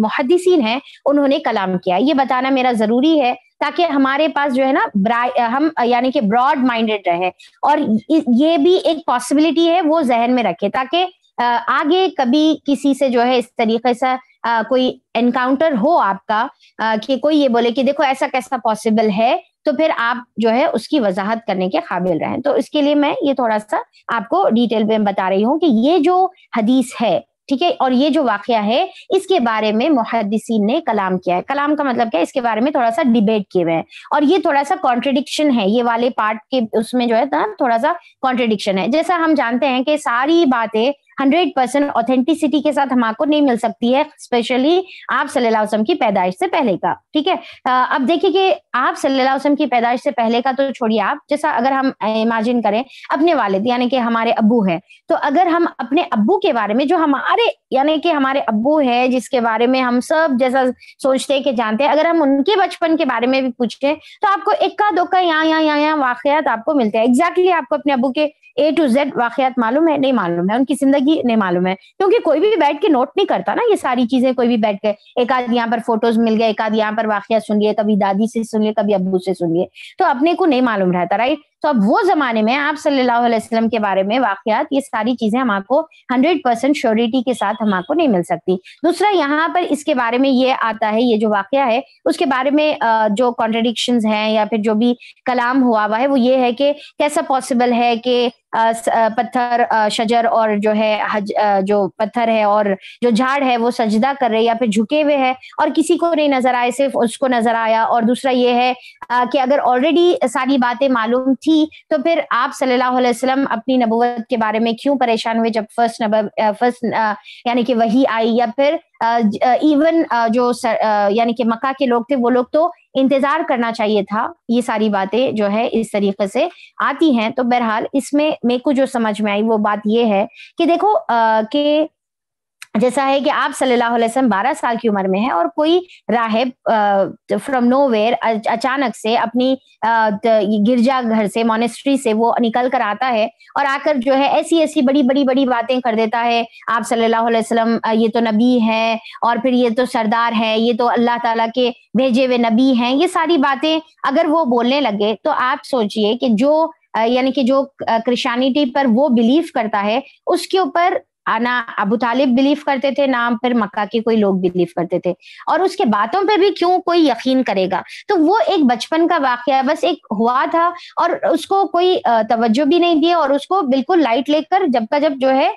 मुहदसिन हैं उन्होंने कलाम किया ये बताना मेरा जरूरी है ताकि हमारे पास जो है ना हम यानी कि ब्रॉड माइंडेड रहे और ये भी एक पॉसिबिलिटी है वो जहन में रखे ताकि आगे कभी किसी से जो है इस तरीके से कोई एनकाउंटर हो आपका कि कोई ये बोले कि देखो ऐसा कैसा पॉसिबल है तो फिर आप जो है उसकी वजाहत करने के काबिल रहें तो इसके लिए मैं ये थोड़ा सा आपको डिटेल में बता रही हूँ कि ये जो हदीस है ठीक है और ये जो वाक्य है इसके बारे में मुहदसिन ने कलाम किया है कलाम का मतलब क्या है इसके बारे में थोड़ा सा डिबेट किए हुए हैं और ये थोड़ा सा कॉन्ट्रडिक्शन है ये वाले पार्ट के उसमें जो है ना थोड़ा सा कॉन्ट्रडिक्शन है जैसा हम जानते हैं कि सारी बातें हंड्रेड परसेंट ऑथेंटिसिटी के साथ हम आपको नहीं मिल सकती है स्पेशली आप सल्लाम की पैदाइश से पहले का ठीक है अब देखिए कि आप सल्लाम की पैदाइश से पहले का तो छोड़िए आप जैसा अगर हम इमेजिन करें अपने वालिद यानी कि हमारे अबू है तो अगर हम अपने अबू के बारे में जो हमारे यानी कि हमारे अबू है जिसके बारे में हम सब जैसा सोचते हैं कि जानते हैं अगर हम उनके बचपन के बारे में भी पूछते हैं तो आपको इक्का दुक्का यहाँ यहाँ यहाँ यहाँ वाकयात आपको मिलते हैं एग्जैक्टली exactly आपको अपने अबू के ए टू जेड वाकयात मालूम है नहीं मालूम है उनकी जिंदगी नहीं मालूम है क्योंकि कोई भी बैठ के नोट नहीं करता ना ये सारी चीजें कोई भी बैठ के एक आध यहाँ पर फोटोज मिल गए एक आध यहाँ पर वाकया सुन लिए कभी दादी से सुन लिए कभी अबू से सुन लिए तो अपने को नहीं मालूम रहता राइट तो अब वो जमाने में आप सल्लल्लाहु अलैहि वसल्लम के बारे में वाकयात ये सारी चीजें हम आपको हंड्रेड परसेंट श्योरिटी के साथ हम आपको नहीं मिल सकती दूसरा यहाँ पर इसके बारे में ये आता है ये जो वाक्य है उसके बारे में जो कॉन्ट्रडिक्शन है या फिर जो भी कलाम हुआ हुआ है वो ये है कि कैसा पॉसिबल है कि पत्थर शजर और जो है हज जो पत्थर है और जो झाड़ है वो सजदा कर रहे या फिर झुके हुए है और किसी को नहीं नजर आए सिर्फ उसको नजर आया और दूसरा ये है कि अगर ऑलरेडी सारी बातें मालूम थी तो फिर आप सल्लल्लाहु अलैहि वसल्लम अपनी नबूवत के बारे में क्यों परेशान हुए जब फर्स्ट नब फर्स्ट यानी कि वही आई या फिर इवन जो यानी कि मक्का के लोग थे वो लोग तो इंतजार करना चाहिए था ये सारी बातें जो है इस तरीके से आती हैं तो बहरहाल इसमें मेरे को जो समझ में आई वो बात ये है कि देखो अः के जैसा है कि आप सल्लल्लाहु अलैहि वसल्लम 12 साल की उम्र में है और कोई राहब फ्रॉम नो वेयर अचानक से अपनी गिरजा घर से मोनेस्ट्री से वो निकल कर आता है और आकर जो है ऐसी ऐसी बड़ी बड़ी बड़ी बातें कर देता है आप सल्लल्लाहु अलैहि वसल्लम ये तो नबी है और फिर ये तो सरदार है ये तो अल्लाह ताला के भेजे हुए नबी हैं ये सारी बातें अगर वो बोलने लगे तो आप सोचिए कि जो यानी कि जो क्रिश्चियनिटी पर वो बिलीव करता है उसके ऊपर ना अबू तालिब बिलीव करते थे ना फिर मक्का के कोई लोग बिलीव करते थे और उसके बातों पे भी क्यों कोई यकीन करेगा तो वो एक बचपन का वाक्य बस एक हुआ था और उसको कोई तवज्जो भी नहीं दिए और उसको बिल्कुल लाइट लेकर जब का जब जो है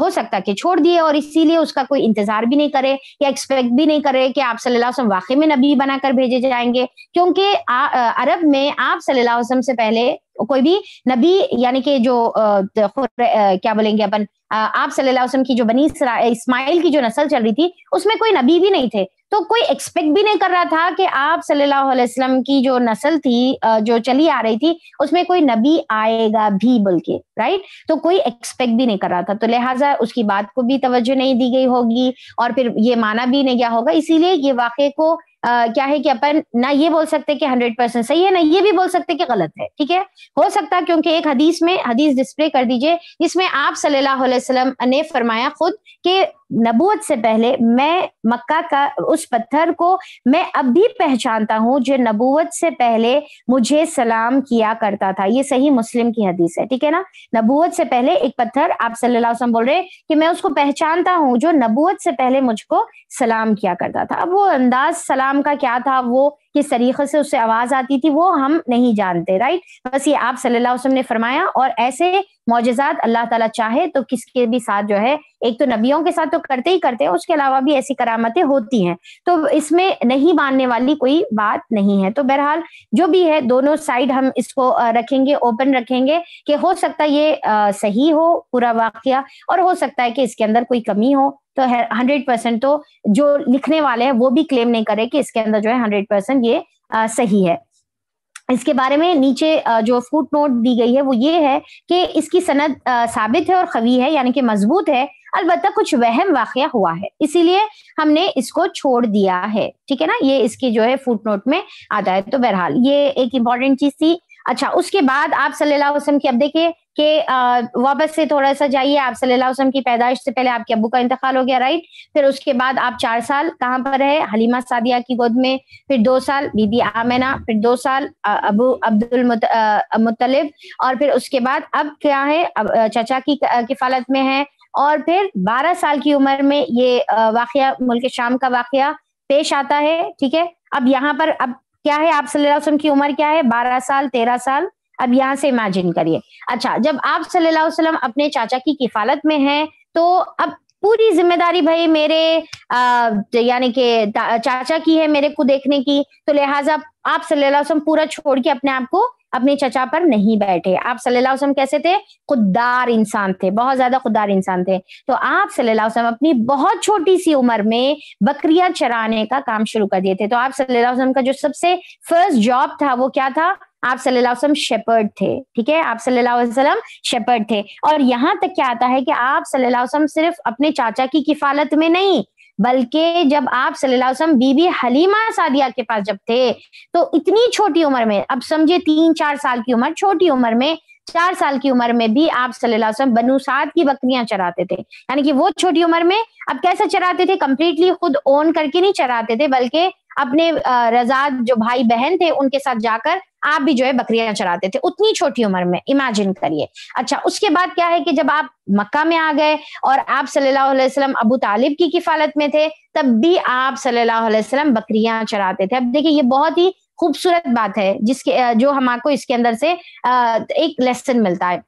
हो सकता कि छोड़ दिए और इसीलिए उसका कोई इंतजार भी नहीं करे या एक्सपेक्ट भी नहीं करे कि आप सल्लल्लाहु अलैहि वसल्लम वाकई में नबी बनाकर भेजे जाएंगे क्योंकि अरब में आप सल्लल्लाहु अलैहि वसल्लम से पहले कोई भी नबी यानी कि जो आ, क्या बोलेंगे अपन आप सल्लल्लाहु अलैहि वसल्लम की जो बनी इस्माइल की जो नस्ल चल रही थी उसमें कोई नबी भी नहीं थे तो कोई एक्सपेक्ट भी नहीं कर रहा था कि आप सल्लल्लाहु अलैहि वसल्लम की जो नस्ल थी जो चली आ रही थी उसमें कोई नबी आएगा भी बोल के राइट तो कोई एक्सपेक्ट भी नहीं कर रहा था तो लिहाजा उसकी बात को भी तवज्जो नहीं दी गई होगी और फिर ये माना भी नहीं गया होगा इसीलिए ये वाक्य को Uh, क्या है कि अपन ना ये बोल सकते कि हंड्रेड परसेंट सही है ना ये भी बोल सकते कि गलत है ठीक है हो सकता क्योंकि एक हदीस में हदीस डिस्प्ले कर दीजिए जिसमें आप सल्लल्लाहु अलैहि वसल्लम ने फरमाया खुद कि नबूत से पहले मैं मक्का का उस पत्थर को मैं अब भी पहचानता हूँ जो नबूत से पहले मुझे सलाम किया करता था ये सही मुस्लिम की हदीस है ठीक है ना नबूत से पहले एक पत्थर आप सल्लल्लाहु अलैहि वसल्लम बोल रहे हैं कि मैं उसको पहचानता हूँ जो नबूत से पहले मुझको सलाम किया करता था अब वो अंदाज सलाम का क्या था वो किस तरीके से उससे आवाज आती थी वो हम नहीं जानते राइट बस ये आप सल्लल्लाहु ने फरमाया और ऐसे मोजात अल्लाह ताला चाहे तो किसके भी साथ जो है एक तो नबियों के साथ तो करते ही करते हैं उसके अलावा भी ऐसी करामतें होती हैं तो इसमें नहीं मानने वाली कोई बात नहीं है तो बहरहाल जो भी है दोनों साइड हम इसको रखेंगे ओपन रखेंगे कि हो सकता है ये सही हो पूरा वाक्य और हो सकता है कि इसके अंदर कोई कमी हो तो हंड्रेड परसेंट तो जो लिखने वाले हैं वो भी क्लेम नहीं करे कि इसके अंदर जो है हंड्रेड परसेंट ये सही है इसके बारे में नीचे जो फूट नोट दी गई है वो ये है कि इसकी सनद साबित है और खवी है यानी कि मजबूत है अलबत् कुछ वहम वाक़ हुआ है इसीलिए हमने इसको छोड़ दिया है ठीक है ना ये इसकी जो है फूट नोट में आता है तो बहरहाल ये एक इंपॉर्टेंट चीज थी अच्छा उसके बाद आप सल्लल्लाहु अलैहि वसल्लम की अब देखिए कि वापस से थोड़ा सा जाइए आप सल्लल्लाहु अलैहि वसल्लम की पैदाइश से पहले आपके अबू का इंतकाल हो गया राइट फिर उसके बाद आप चार साल कहाँ पर रहे हलीमा सादिया की गोद में फिर दो साल बीबी आमना फिर दो साल अबू अब्दुल मुतलब और फिर उसके बाद अब क्या है अब चचा की किफालत में है और फिर 12 साल की उम्र में ये वाक़ मुल्क शाम का वाक़ पेश आता है ठीक है अब यहाँ पर अब क्या है आप सल्लल्लाहु अलैहि वसल्लम की उम्र क्या है 12 साल 13 साल अब यहाँ से इमेजिन करिए अच्छा जब आप सल्लल्लाहु अलैहि वसल्लम अपने चाचा की किफालत में हैं तो अब पूरी जिम्मेदारी भाई मेरे यानी कि चाचा की है मेरे को देखने की तो लिहाजा आप सल्लल्लाहु अलैहि वसल्लम पूरा छोड़ के अपने आप को अपने चाचा पर नहीं बैठे आप सल्लल्लाहु अलैहि वसल्लम कैसे थे खुददार इंसान थे बहुत ज्यादा खुददार इंसान थे तो आप सल्लल्लाहु अलैहि वसल्लम अपनी बहुत छोटी सी उम्र में बकरियां चराने का काम शुरू कर दिए थे तो आप सल्लल्लाहु अलैहि वसल्लम का जो सबसे फर्स्ट जॉब था वो क्या था आप सल्लाम शेपर्ड थे ठीक है आप सल्लाम शेपर्ड थे और यहाँ तक क्या आता है कि आप सल्लाम सिर्फ अपने चाचा की किफालत में नहीं बल्कि जब आप सल्लाम बीबी हलीमा सादिया के पास जब थे तो इतनी छोटी उम्र में अब समझे तीन चार साल की उम्र छोटी उम्र में चार साल की उम्र में भी आप सल्लाम बनुसाद की बकरियां चराते थे यानी कि वो छोटी उम्र में अब कैसे चराते थे कंप्लीटली खुद ओन करके नहीं चराते थे बल्कि अपने रजाद जो भाई बहन थे उनके साथ जाकर आप भी जो है बकरियां चराते थे उतनी छोटी उम्र में इमेजिन करिए अच्छा उसके बाद क्या है कि जब आप मक्का में आ गए और आप सल्लल्लाहु अलैहि वसल्लम अबू तालिब की किफालत में थे तब भी आप सल्लल्लाहु अलैहि वसल्लम बकरियां चराते थे अब देखिए ये बहुत ही खूबसूरत बात है जिसके जो हम आपको इसके अंदर से एक लेसन मिलता है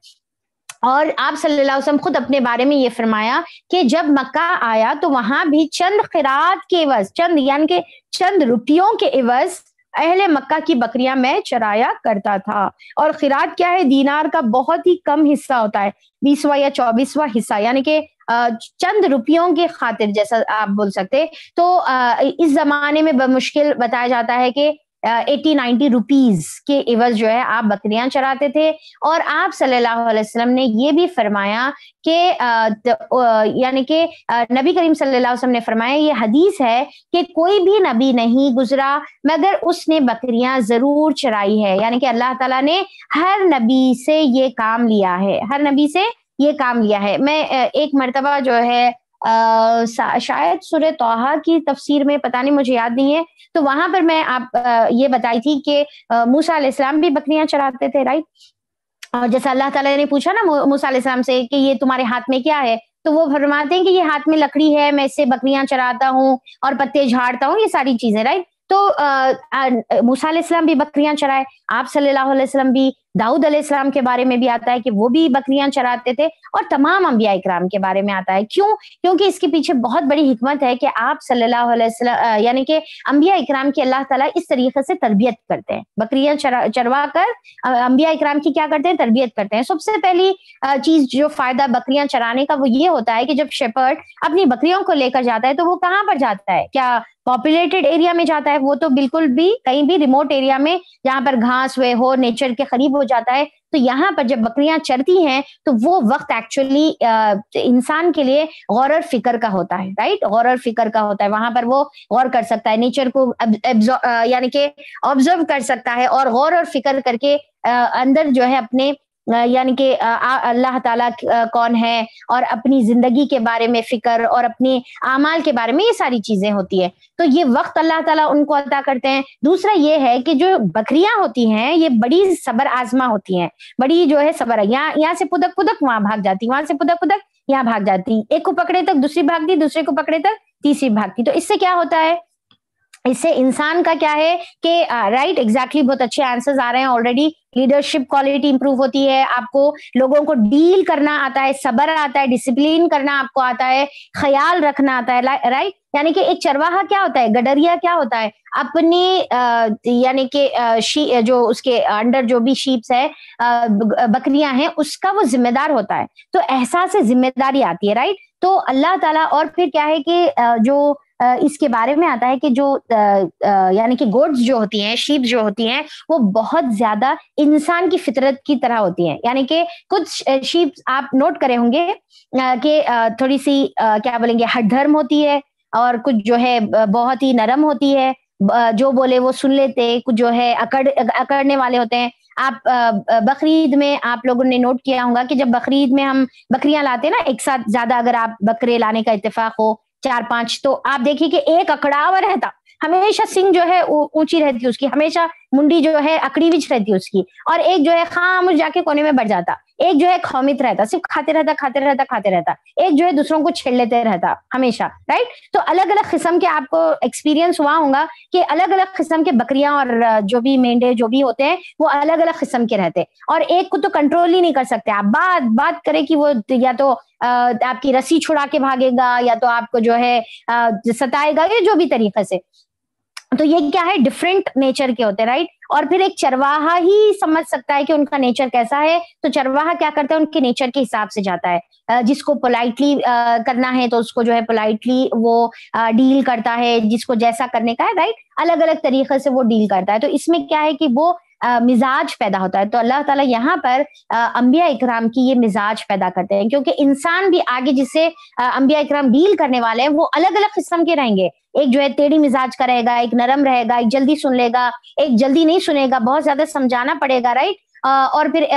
और आप सल्लल्लाहु अलैहि वसल्लम खुद अपने बारे में ये फरमाया कि जब मक्का आया तो वहां भी चंद खिरात के एवज चंद यानी के चंद रुपयों के एवज अहले मक्का की बकरियां मैं चराया करता था और खिरात क्या है दीनार का बहुत ही कम हिस्सा होता है बीसवा या चौबीसवा हिस्सा यानी कि चंद रुपयों के खातिर जैसा आप बोल सकते तो इस जमाने में मुश्किल बताया जाता है कि एटी नाइन्टी रुपीज के एवज जो है आप बकरियां चराते थे और आप सल्लल्लाहु अलैहि वसल्लम ने ये भी फरमाया कि uh, uh, यानी कि uh, नबी करीम सल्लल्लाहु अलैहि वसल्लम ने फरमाया ये हदीस है कि कोई भी नबी नहीं गुजरा मगर उसने बकरियां जरूर चराई है यानी कि अल्लाह ताला ने हर नबी से ये काम लिया है हर नबी से ये काम लिया है मैं एक मरतबा जो है शायद सुर तोहा की तफसीर में पता नहीं मुझे याद नहीं है तो वहां पर मैं आप आ, ये बताई थी कि मूसा इस्लाम भी बकरियां चराते थे राइट और जैसा अल्लाह ताला ने पूछा ना मूसा इस्लाम से कि ये तुम्हारे हाथ में क्या है तो वो फरमाते हैं कि ये हाथ में लकड़ी है मैं इससे बकरियां चराता हूँ और पत्ते झाड़ता हूँ ये सारी चीजें राइट तो अः मूसा इस्लाम भी बकरियां चराए आप सल्लल्लाहु भी दाऊद अलैहिस्सलाम के बारे में भी आता है कि वो भी बकरियां चराते थे और तमाम अम्बिया इक्राम के बारे में आता है क्यों क्योंकि इसके पीछे बहुत बड़ी हिकमत है कि आप सल्लल्लाहु अलैहि यानी कि अम्बिया इक्राम की अल्लाह ताला इस तरीके से तरबियत करते हैं बकरियां चरवा कर अम्बिया इक्राम की क्या करते हैं तरबियत करते हैं सबसे पहली चीज जो फायदा बकरियां चराने का वो ये होता है कि जब शेपर्ड अपनी बकरियों को लेकर जाता है तो वो कहाँ पर जाता है क्या पॉपुलेटेड एरिया में जाता है वो तो बिल्कुल भी कहीं भी रिमोट एरिया में जहाँ पर घास हुए हो नेचर के करीब हो जाता है तो यहाँ पर जब बकरियां चरती हैं तो वो वक्त एक्चुअली इंसान के लिए गौर और फिक्र का होता है राइट गौर और फिक्र का होता है वहां पर वो गौर कर सकता है नेचर को यानी कि ऑब्जर्व कर सकता है और गौर और फिक्र करके अंदर जो है अपने यानी कि अल्लाह ताला कौन है और अपनी जिंदगी के बारे में फिक्र और अपने आमाल के बारे में ये सारी चीजें होती है तो ये वक्त अल्लाह ताला उनको अदा करते हैं दूसरा ये है कि जो बकरियां होती हैं ये बड़ी सबर आजमा होती हैं बड़ी जो है सबर यहाँ यहाँ से पुदक पुदक वहां भाग जाती वहां से पुदक पुदक यहाँ भाग जाती एक को पकड़े तक दूसरी भागती दूसरे को पकड़े तक तीसरी भागती तो इससे क्या होता है इससे इंसान का क्या है कि राइट एग्जैक्टली बहुत अच्छे आंसर्स आ रहे हैं ऑलरेडी लीडरशिप क्वालिटी इंप्रूव होती है आपको लोगों को डील करना आता है सबर आता है डिसिप्लिन करना आपको आता है ख्याल रखना आता है राइट यानी कि एक चरवाहा क्या होता है गडरिया क्या होता है अपने यानी कि जो उसके अंडर जो भी शीप्स है बकरियां हैं उसका वो जिम्मेदार होता है तो एहसास से जिम्मेदारी आती है राइट तो अल्लाह ताला और फिर क्या है कि जो इसके बारे में आता है कि जो यानी कि गोड्स जो होती हैं शीप जो होती हैं वो बहुत ज्यादा इंसान की फितरत की तरह होती हैं यानी कि कुछ शीप आप नोट करे होंगे कि थोड़ी सी क्या बोलेंगे धर्म होती है और कुछ जो है बहुत ही नरम होती है जो बोले वो सुन लेते कुछ जो है अकड़ अकड़ने वाले होते हैं आप बकरीद में आप लोगों ने नोट किया होगा कि जब बकरीद में हम बकरियां लाते हैं ना एक साथ ज्यादा अगर आप बकरे लाने का इतफाक हो चार पांच तो आप देखिए कि एक अकड़ाव रहता हमेशा सिंह जो है ऊंची रहती उसकी हमेशा मुंडी जो है अकड़ी हुई रहती उसकी और एक जो है खामोश हाँ, जाके कोने में बढ़ जाता एक जो है खौमित रहता सिर्फ खाते रहता खाते रहता खाते रहता एक जो है दूसरों को छेड़ लेते रहता हमेशा राइट तो अलग अलग किस्म के आपको एक्सपीरियंस हुआ होगा कि अलग अलग किस्म के बकरियां और जो भी मेंढे जो भी होते हैं वो अलग अलग किस्म के रहते और एक को तो कंट्रोल ही नहीं कर सकते आप बात बात करें कि वो या तो आपकी रस्सी छुड़ा के भागेगा या तो आपको जो है सताएगा या जो भी तरीके से तो ये क्या है डिफरेंट नेचर के होते हैं राइट और फिर एक चरवाहा ही समझ सकता है कि उनका नेचर कैसा है तो चरवाहा क्या करता है उनके नेचर के हिसाब से जाता है जिसको पोलाइटली करना है तो उसको जो है पोलाइटली वो डील करता है जिसको जैसा करने का है राइट अलग अलग तरीके से वो डील करता है तो इसमें क्या है कि वो मिजाज पैदा होता है तो अल्लाह ताला यहाँ पर अम्बिया इकराम की ये मिजाज पैदा करते हैं क्योंकि इंसान भी आगे जिसे अम्बिया इकराम डील करने वाले हैं वो अलग अलग किस्म के रहेंगे एक जो है टेढ़ी मिजाज का रहेगा एक नरम रहेगा एक जल्दी सुन लेगा एक जल्दी नहीं सुनेगा बहुत ज्यादा समझाना पड़ेगा राइट और फिर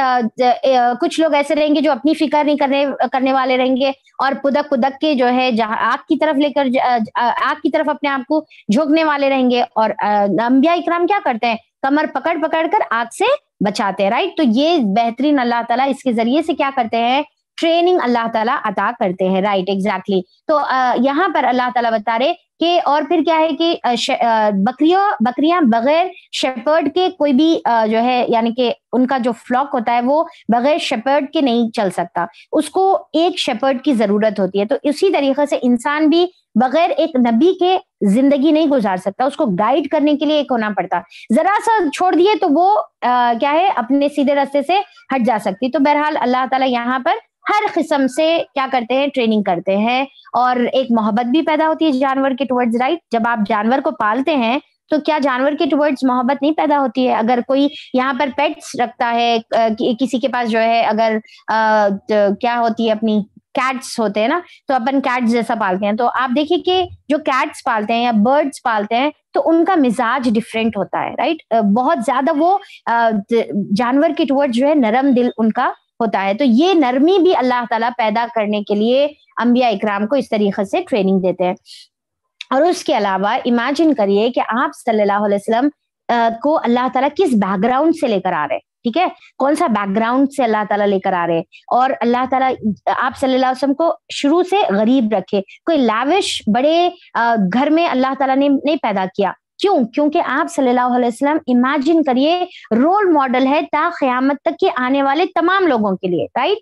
कुछ लोग ऐसे रहेंगे जो अपनी फिक्र नहीं करने करने वाले रहेंगे और पुदक पुदक के जो है जहाँ आग की तरफ लेकर आग की तरफ अपने आप को झोंकने वाले रहेंगे और अम्बिया इकराम क्या करते हैं कमर पकड़ पकड़ कर आग से बचाते हैं राइट तो ये बेहतरीन अल्लाह ताला इसके जरिए से क्या करते हैं ट्रेनिंग अल्लाह ताला अता करते हैं राइट एग्जैक्टली तो यहाँ पर अल्लाह ताला बता रहे कि और फिर क्या है कि बकरियों बकरियां बगैर शेपर्ड के कोई भी जो है यानी कि उनका जो फ्लॉक होता है वो बगैर शेपर्ड के नहीं चल सकता उसको एक शेपर्ड की जरूरत होती है तो इसी तरीके से इंसान भी बगैर एक नबी के जिंदगी नहीं गुजार सकता उसको गाइड करने के लिए एक होना पड़ता जरा सा छोड़ दिए तो वो आ, क्या है अपने सीधे रास्ते से हट जा सकती तो बहरहाल अल्लाह ताला यहाँ पर हर किस्म से क्या करते हैं ट्रेनिंग करते हैं और एक मोहब्बत भी पैदा होती है जानवर के टुवर्ड्स राइट जब आप जानवर को पालते हैं तो क्या जानवर के टुवर्ड्स मोहब्बत नहीं पैदा होती है अगर कोई यहाँ पर पेट्स रखता है कि, किसी के पास जो है अगर आ, क्या होती है अपनी कैट्स होते हैं ना तो अपन कैट्स जैसा पालते हैं तो आप देखिए कि जो कैट्स पालते हैं या बर्ड्स पालते हैं तो उनका मिजाज डिफरेंट होता है राइट बहुत ज्यादा वो जानवर के टुवर्ड जो है नरम दिल उनका होता है तो ये नरमी भी अल्लाह ताला पैदा करने के लिए अम्बिया इकराम को इस तरीके से ट्रेनिंग देते हैं और उसके अलावा इमेजिन करिए कि आप सल्लल्लाहु अलैहि वसल्लम को अल्लाह ताला किस बैकग्राउंड से लेकर आ रहे हैं ठीक है कौन सा बैकग्राउंड से अल्लाह ताला लेकर आ रहे हैं और अल्लाह ताला आप सल्लल्लाहु अलैहि वसल्लम को शुरू से गरीब रखे कोई लाविश बड़े घर में अल्लाह ताला ने नहीं पैदा किया क्यों क्योंकि आप सल्लल्लाहु अलैहि वसल्लम इमेजिन करिए रोल मॉडल है ता क़यामत तक के आने वाले तमाम लोगों के लिए राइट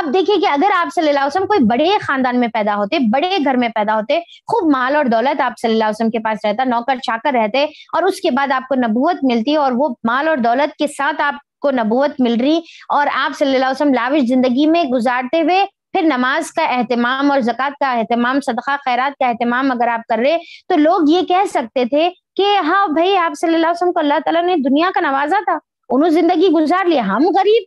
अब देखिए कि अगर आप सल्लल्लाहु अलैहि वसल्लम कोई बड़े खानदान में पैदा होते बड़े घर में पैदा होते खूब माल और दौलत आप सल्लल्लाहु अलैहि वसल्लम के पास रहता नौकर चाकर रहते और उसके बाद आपको नबूवत मिलती और वो माल और दौलत के साथ आप को नबूत मिल रही और आप सल्लाम लाविश जिंदगी में गुजारते हुए फिर नमाज का अहतमाम और जक़ात का अहतमाम सदका खैरत का अहतमाम अगर आप कर रहे तो लोग ये कह सकते थे कि हाँ भाई आप सल्लल्लाहु को अल्लाह तला ने दुनिया का नवाजा था उन्होंने जिंदगी गुजार लिया हम गरीब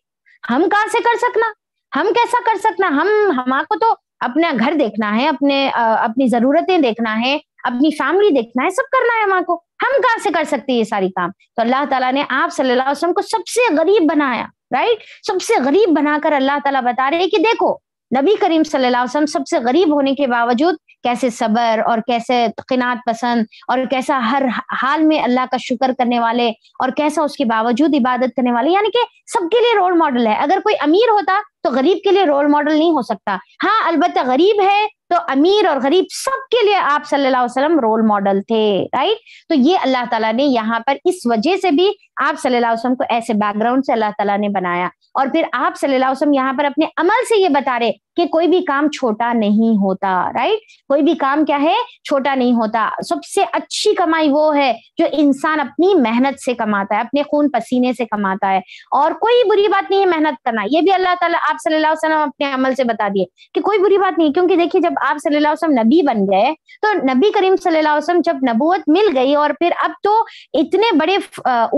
हम कहाँ से कर सकना हम कैसा कर सकना हम हमारे को तो अपना घर देखना है अपने अपनी जरूरतें देखना है अपनी फैमिली देखना है सब करना है माँ को हम कहाँ से कर सकते हैं ये सारी काम तो अल्लाह ताला ने आप सल्लल्लाहु अलैहि वसल्लम को सबसे गरीब बनाया राइट सबसे गरीब बनाकर अल्लाह ताला बता रहे हैं कि देखो नबी करीम सल्लल्लाहु अलैहि वसल्लम सबसे गरीब होने के बावजूद कैसे सबर और कैसे तकनात पसंद और कैसा हर हाल में अल्लाह का शुक्र करने वाले और कैसा उसके बावजूद इबादत करने वाले यानी कि सबके लिए रोल मॉडल है अगर कोई अमीर होता तो गरीब के लिए रोल मॉडल नहीं हो सकता हाँ अलबत्त गरीब है तो अमीर और गरीब सबके लिए आप सल्लल्लाहु अलैहि वसल्लम रोल मॉडल थे राइट तो ये अल्लाह ताला ने यहाँ पर इस वजह से भी आप सल्लाम को ऐसे बैकग्राउंड से अल्लाह तला ने बनाया और फिर आप सल्लाम यहाँ पर अपने अमल से ये बता रहे कि कोई भी काम छोटा नहीं होता राइट कोई भी काम क्या है छोटा नहीं होता सबसे अच्छी कमाई वो है जो इंसान अपनी मेहनत से कमाता है अपने खून पसीने से कमाता है और कोई बुरी बात नहीं है मेहनत करना ये भी अल्लाह ताला आप सल्लल्लाहु अपने अमल से बता दिए कि कोई बुरी बात नहीं क्योंकि देखिए जब आप सल्लल्लाहु नबी बन गए तो नबी करीम सल्लल्लाहु जब नबूत मिल गई और फिर अब तो इतने बड़े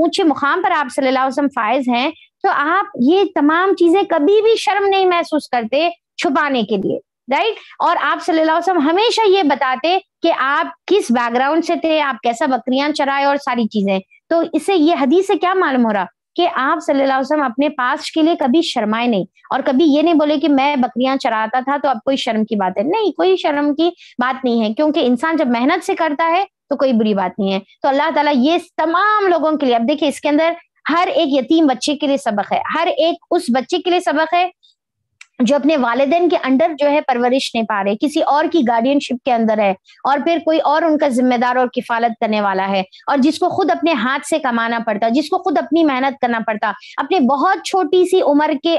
ऊंचे मुकाम पर आप सल्लल्लाहु फायज हैं तो आप ये तमाम चीजें कभी भी शर्म नहीं महसूस करते छुपाने के लिए राइट और आप सल्लल्लाहु हमेशा ये बताते कि आप किस बैकग्राउंड से थे आप कैसा बकरियां चराए और सारी चीजें तो इससे ये हदीस से क्या मालूम हो रहा कि आप सल्लल्लाहु अलैहि अपने पास के लिए कभी शर्माए नहीं और कभी ये नहीं बोले कि मैं बकरियां चराता था तो अब कोई शर्म की बात है नहीं कोई शर्म की बात नहीं है क्योंकि इंसान जब मेहनत से करता है तो कोई बुरी बात नहीं है तो अल्लाह ताला ये तमाम लोगों के लिए अब देखिए इसके अंदर हर एक यतीम बच्चे के लिए सबक है हर एक उस बच्चे के लिए सबक है जो अपने वालदेन के अंडर जो है परवरिश नहीं पा रहे किसी और की गार्डियनशिप के अंदर है और फिर कोई और उनका जिम्मेदार और किफालत करने वाला है और जिसको खुद अपने हाथ से कमाना पड़ता जिसको खुद अपनी मेहनत करना पड़ता अपने बहुत छोटी सी उम्र के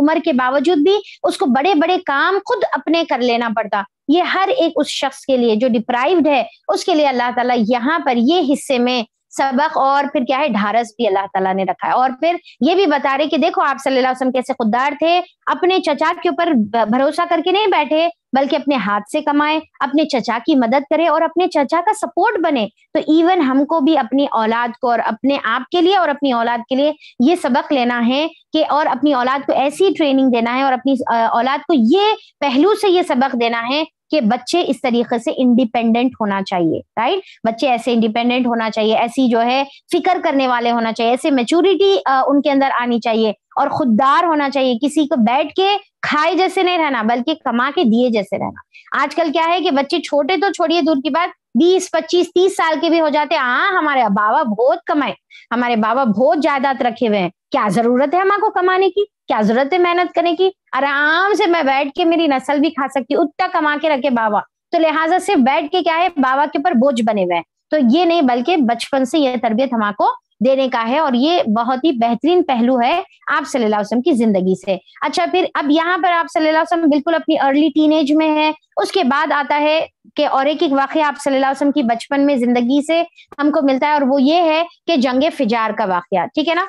उम्र के बावजूद भी उसको बड़े बड़े काम खुद अपने कर लेना पड़ता ये हर एक उस शख्स के लिए जो डिप्राइव्ड है उसके लिए अल्लाह ताला यहाँ पर ये हिस्से में सबक और फिर क्या है ढारस भी अल्लाह ताला ने रखा है और फिर ये भी बता रहे कि देखो आप सल्लल्लाहु अलैहि वसल्लम कैसे खुददार थे अपने चचा के ऊपर भरोसा करके नहीं बैठे बल्कि अपने हाथ से कमाए अपने चचा की मदद करें और अपने चचा का सपोर्ट बने तो इवन हमको भी अपनी औलाद को और अपने आप के लिए और अपनी औलाद के लिए ये सबक लेना है कि और अपनी औलाद को ऐसी ट्रेनिंग देना है और अपनी औलाद को ये पहलू से ये सबक देना है कि बच्चे इस तरीके से इंडिपेंडेंट होना चाहिए राइट बच्चे ऐसे इंडिपेंडेंट होना चाहिए ऐसी जो है फिक्र करने वाले होना चाहिए ऐसे मेच्योरिटी उनके अंदर आनी चाहिए और खुददार होना चाहिए किसी को बैठ के खाए जैसे नहीं रहना बल्कि कमा के दिए जैसे रहना आजकल क्या है कि बच्चे छोटे तो छोड़िए दूर की बात बीस पच्चीस तीस साल के भी हो जाते हैं हाँ हमारे बाबा बहुत कमाए हमारे बाबा बहुत जायदाद रखे हुए हैं क्या जरूरत है हमारे को कमाने की क्या जरूरत है मेहनत करने की आराम से मैं बैठ के मेरी नस्ल भी खा सकती हूँ उतना कमा के रखे बाबा तो लिहाजा सिर्फ बैठ के क्या है बाबा के ऊपर बोझ बने हुए हैं तो ये नहीं बल्कि बचपन से यह तरबियत आपको देने का है और ये बहुत ही बेहतरीन पहलू है आप सल्लल्लाहु अलैहि वसल्लम की जिंदगी से अच्छा फिर अब यहाँ पर आप सल्लल्लाहु अलैहि वसल्लम बिल्कुल अपनी अर्ली टीन एज में है उसके बाद आता है कि और एक एक वाक्य आप सल्लल्लाहु अलैहि वसल्लम की बचपन में जिंदगी से हमको मिलता है और वो ये है कि जंग फिजार का वाक्य ठीक है ना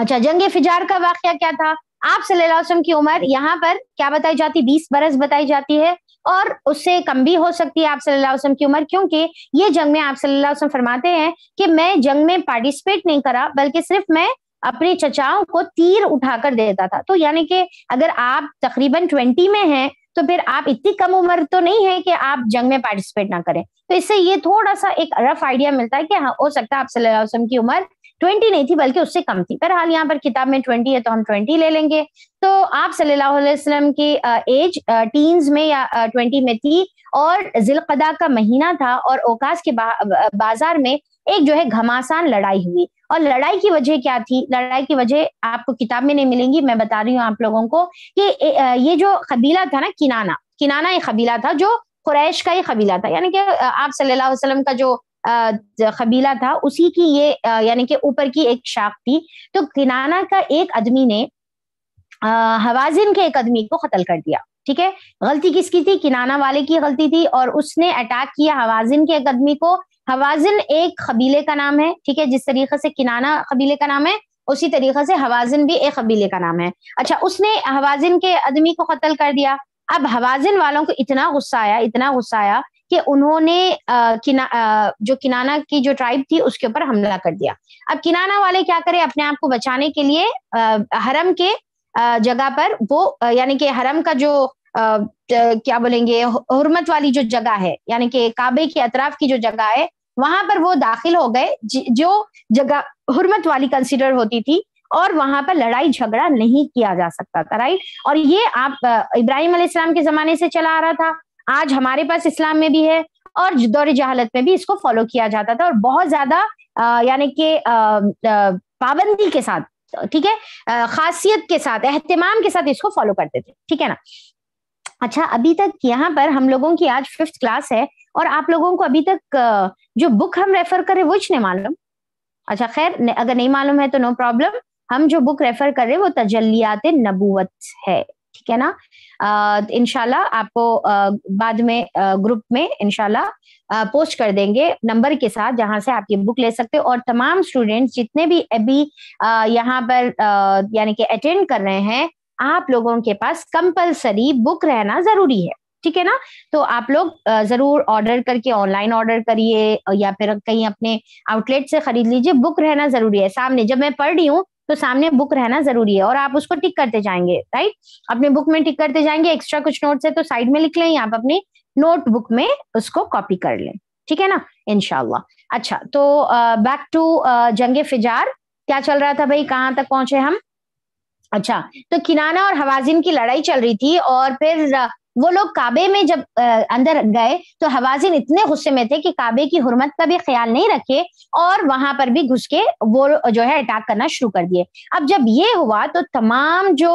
अच्छा जंग फिजार का वाक्य क्या था आप सल्लाम की उम्र यहाँ पर क्या बताई जाती बीस बरस बताई जाती है और उससे कम भी हो सकती है आप सल्लाम की उम्र क्योंकि ये जंग में आप सल्लाम फरमाते हैं कि मैं जंग में पार्टिसिपेट नहीं करा बल्कि सिर्फ मैं अपने चचाओं को तीर उठाकर देता था तो यानी कि अगर आप तकरीबन ट्वेंटी में हैं तो फिर आप इतनी कम उम्र तो नहीं है कि आप जंग में पार्टिसिपेट ना करें तो इससे ये थोड़ा सा एक रफ आइडिया मिलता है कि हाँ हो सकता है आप सल्लाम की उम्र ट्वेंटी नहीं थी बल्कि उससे कम थी हाल यहाँ पर किताब में ट्वेंटी है तो हम ट्वेंटी ले लेंगे तो आप सल्लल्लाहु अलैहि वसल्लम की एज टीन्स में या ट्वेंटी में थी और जिलकदा का महीना था और ओकास के बा, बाजार में एक जो है घमासान लड़ाई हुई और लड़ाई की वजह क्या थी लड़ाई की वजह आपको किताब में नहीं मिलेंगी मैं बता रही हूँ आप लोगों को कि ये जो कबीला था ना किनाना किनाना एक कबीला था जो कुरैश का ही कबीला था यानी कि आप सल्लल्लाहु अलैहि वसल्लम का जो कबीला था उसी की ये यानी कि ऊपर की एक शाख थी तो किनाना का एक आदमी ने अः हवाजिन के एक आदमी को कत्ल कर दिया ठीक है गलती किसकी थी किनाना वाले की गलती थी और उसने अटैक किया हवाजिन के एक आदमी को हवाजिन एक कबीले का नाम है ठीक है जिस तरीके से किनाना कबीले का नाम है उसी तरीके से हवाजिन भी एक कबीले का नाम है अच्छा उसने हवाजिन के आदमी को कत्ल कर दिया अब हवाजिन वालों को इतना गुस्सा आया इतना गुस्सा आया कि उन्होंने आ, किना, आ, जो किनाना की जो ट्राइब थी उसके ऊपर हमला कर दिया अब किनाना वाले क्या करें अपने आप को बचाने के लिए आ, हरम के जगह पर वो यानी कि हरम का जो आ, क्या बोलेंगे हुरमत वाली जो जगह है यानी कि काबे के अतराफ की जो जगह है वहां पर वो दाखिल हो गए जो जगह हुरमत वाली कंसिडर होती थी और वहां पर लड़ाई झगड़ा नहीं किया जा सकता था राइट और ये आप इब्राहिम अलैहिस्सलाम के जमाने से चला आ रहा था आज हमारे पास इस्लाम में भी है और दौर जहालत में भी इसको फॉलो किया जाता था और बहुत ज्यादा यानी कि पाबंदी के साथ ठीक है खासियत के साथ एहतमाम के साथ इसको फॉलो करते थे ठीक है ना अच्छा अभी तक यहाँ पर हम लोगों की आज फिफ्थ क्लास है और आप लोगों को अभी तक जो बुक हम रेफर करें वो नहीं मालूम अच्छा खैर अगर नहीं मालूम है तो नो प्रॉब्लम हम जो बुक रेफर कर रहे हैं वो तजलियात नबूवत है ठीक है ना इनशाला आपको बाद में ग्रुप में इनशाला पोस्ट कर देंगे नंबर के साथ जहां से आप ये बुक ले सकते हो और तमाम स्टूडेंट्स जितने भी अभी यहाँ पर यानी कि अटेंड कर रहे हैं आप लोगों के पास कंपलसरी बुक रहना जरूरी है ठीक है ना तो आप लोग जरूर ऑर्डर करके ऑनलाइन ऑर्डर करिए या फिर कहीं अपने आउटलेट से खरीद लीजिए बुक रहना जरूरी है सामने जब मैं पढ़ रही हूँ तो सामने बुक रहना जरूरी है और आप उसको टिक करते जाएंगे राइट अपने बुक में टिक करते जाएंगे एक्स्ट्रा कुछ नोट्स है तो साइड में लिख लें आप अपनी नोटबुक में उसको कॉपी कर लें ठीक है ना इनशाला अच्छा तो बैक टू जंगे फिजार क्या चल रहा था भाई कहाँ तक पहुंचे हम अच्छा तो किनाना और हवाजिन की लड़ाई चल रही थी और फिर वो लोग काबे में जब आ, अंदर गए तो हवाजिन इतने गुस्से में थे कि काबे की हुरमत का भी ख्याल नहीं रखे और वहां पर भी घुस के वो जो है अटैक करना शुरू कर दिए अब जब ये हुआ तो तमाम जो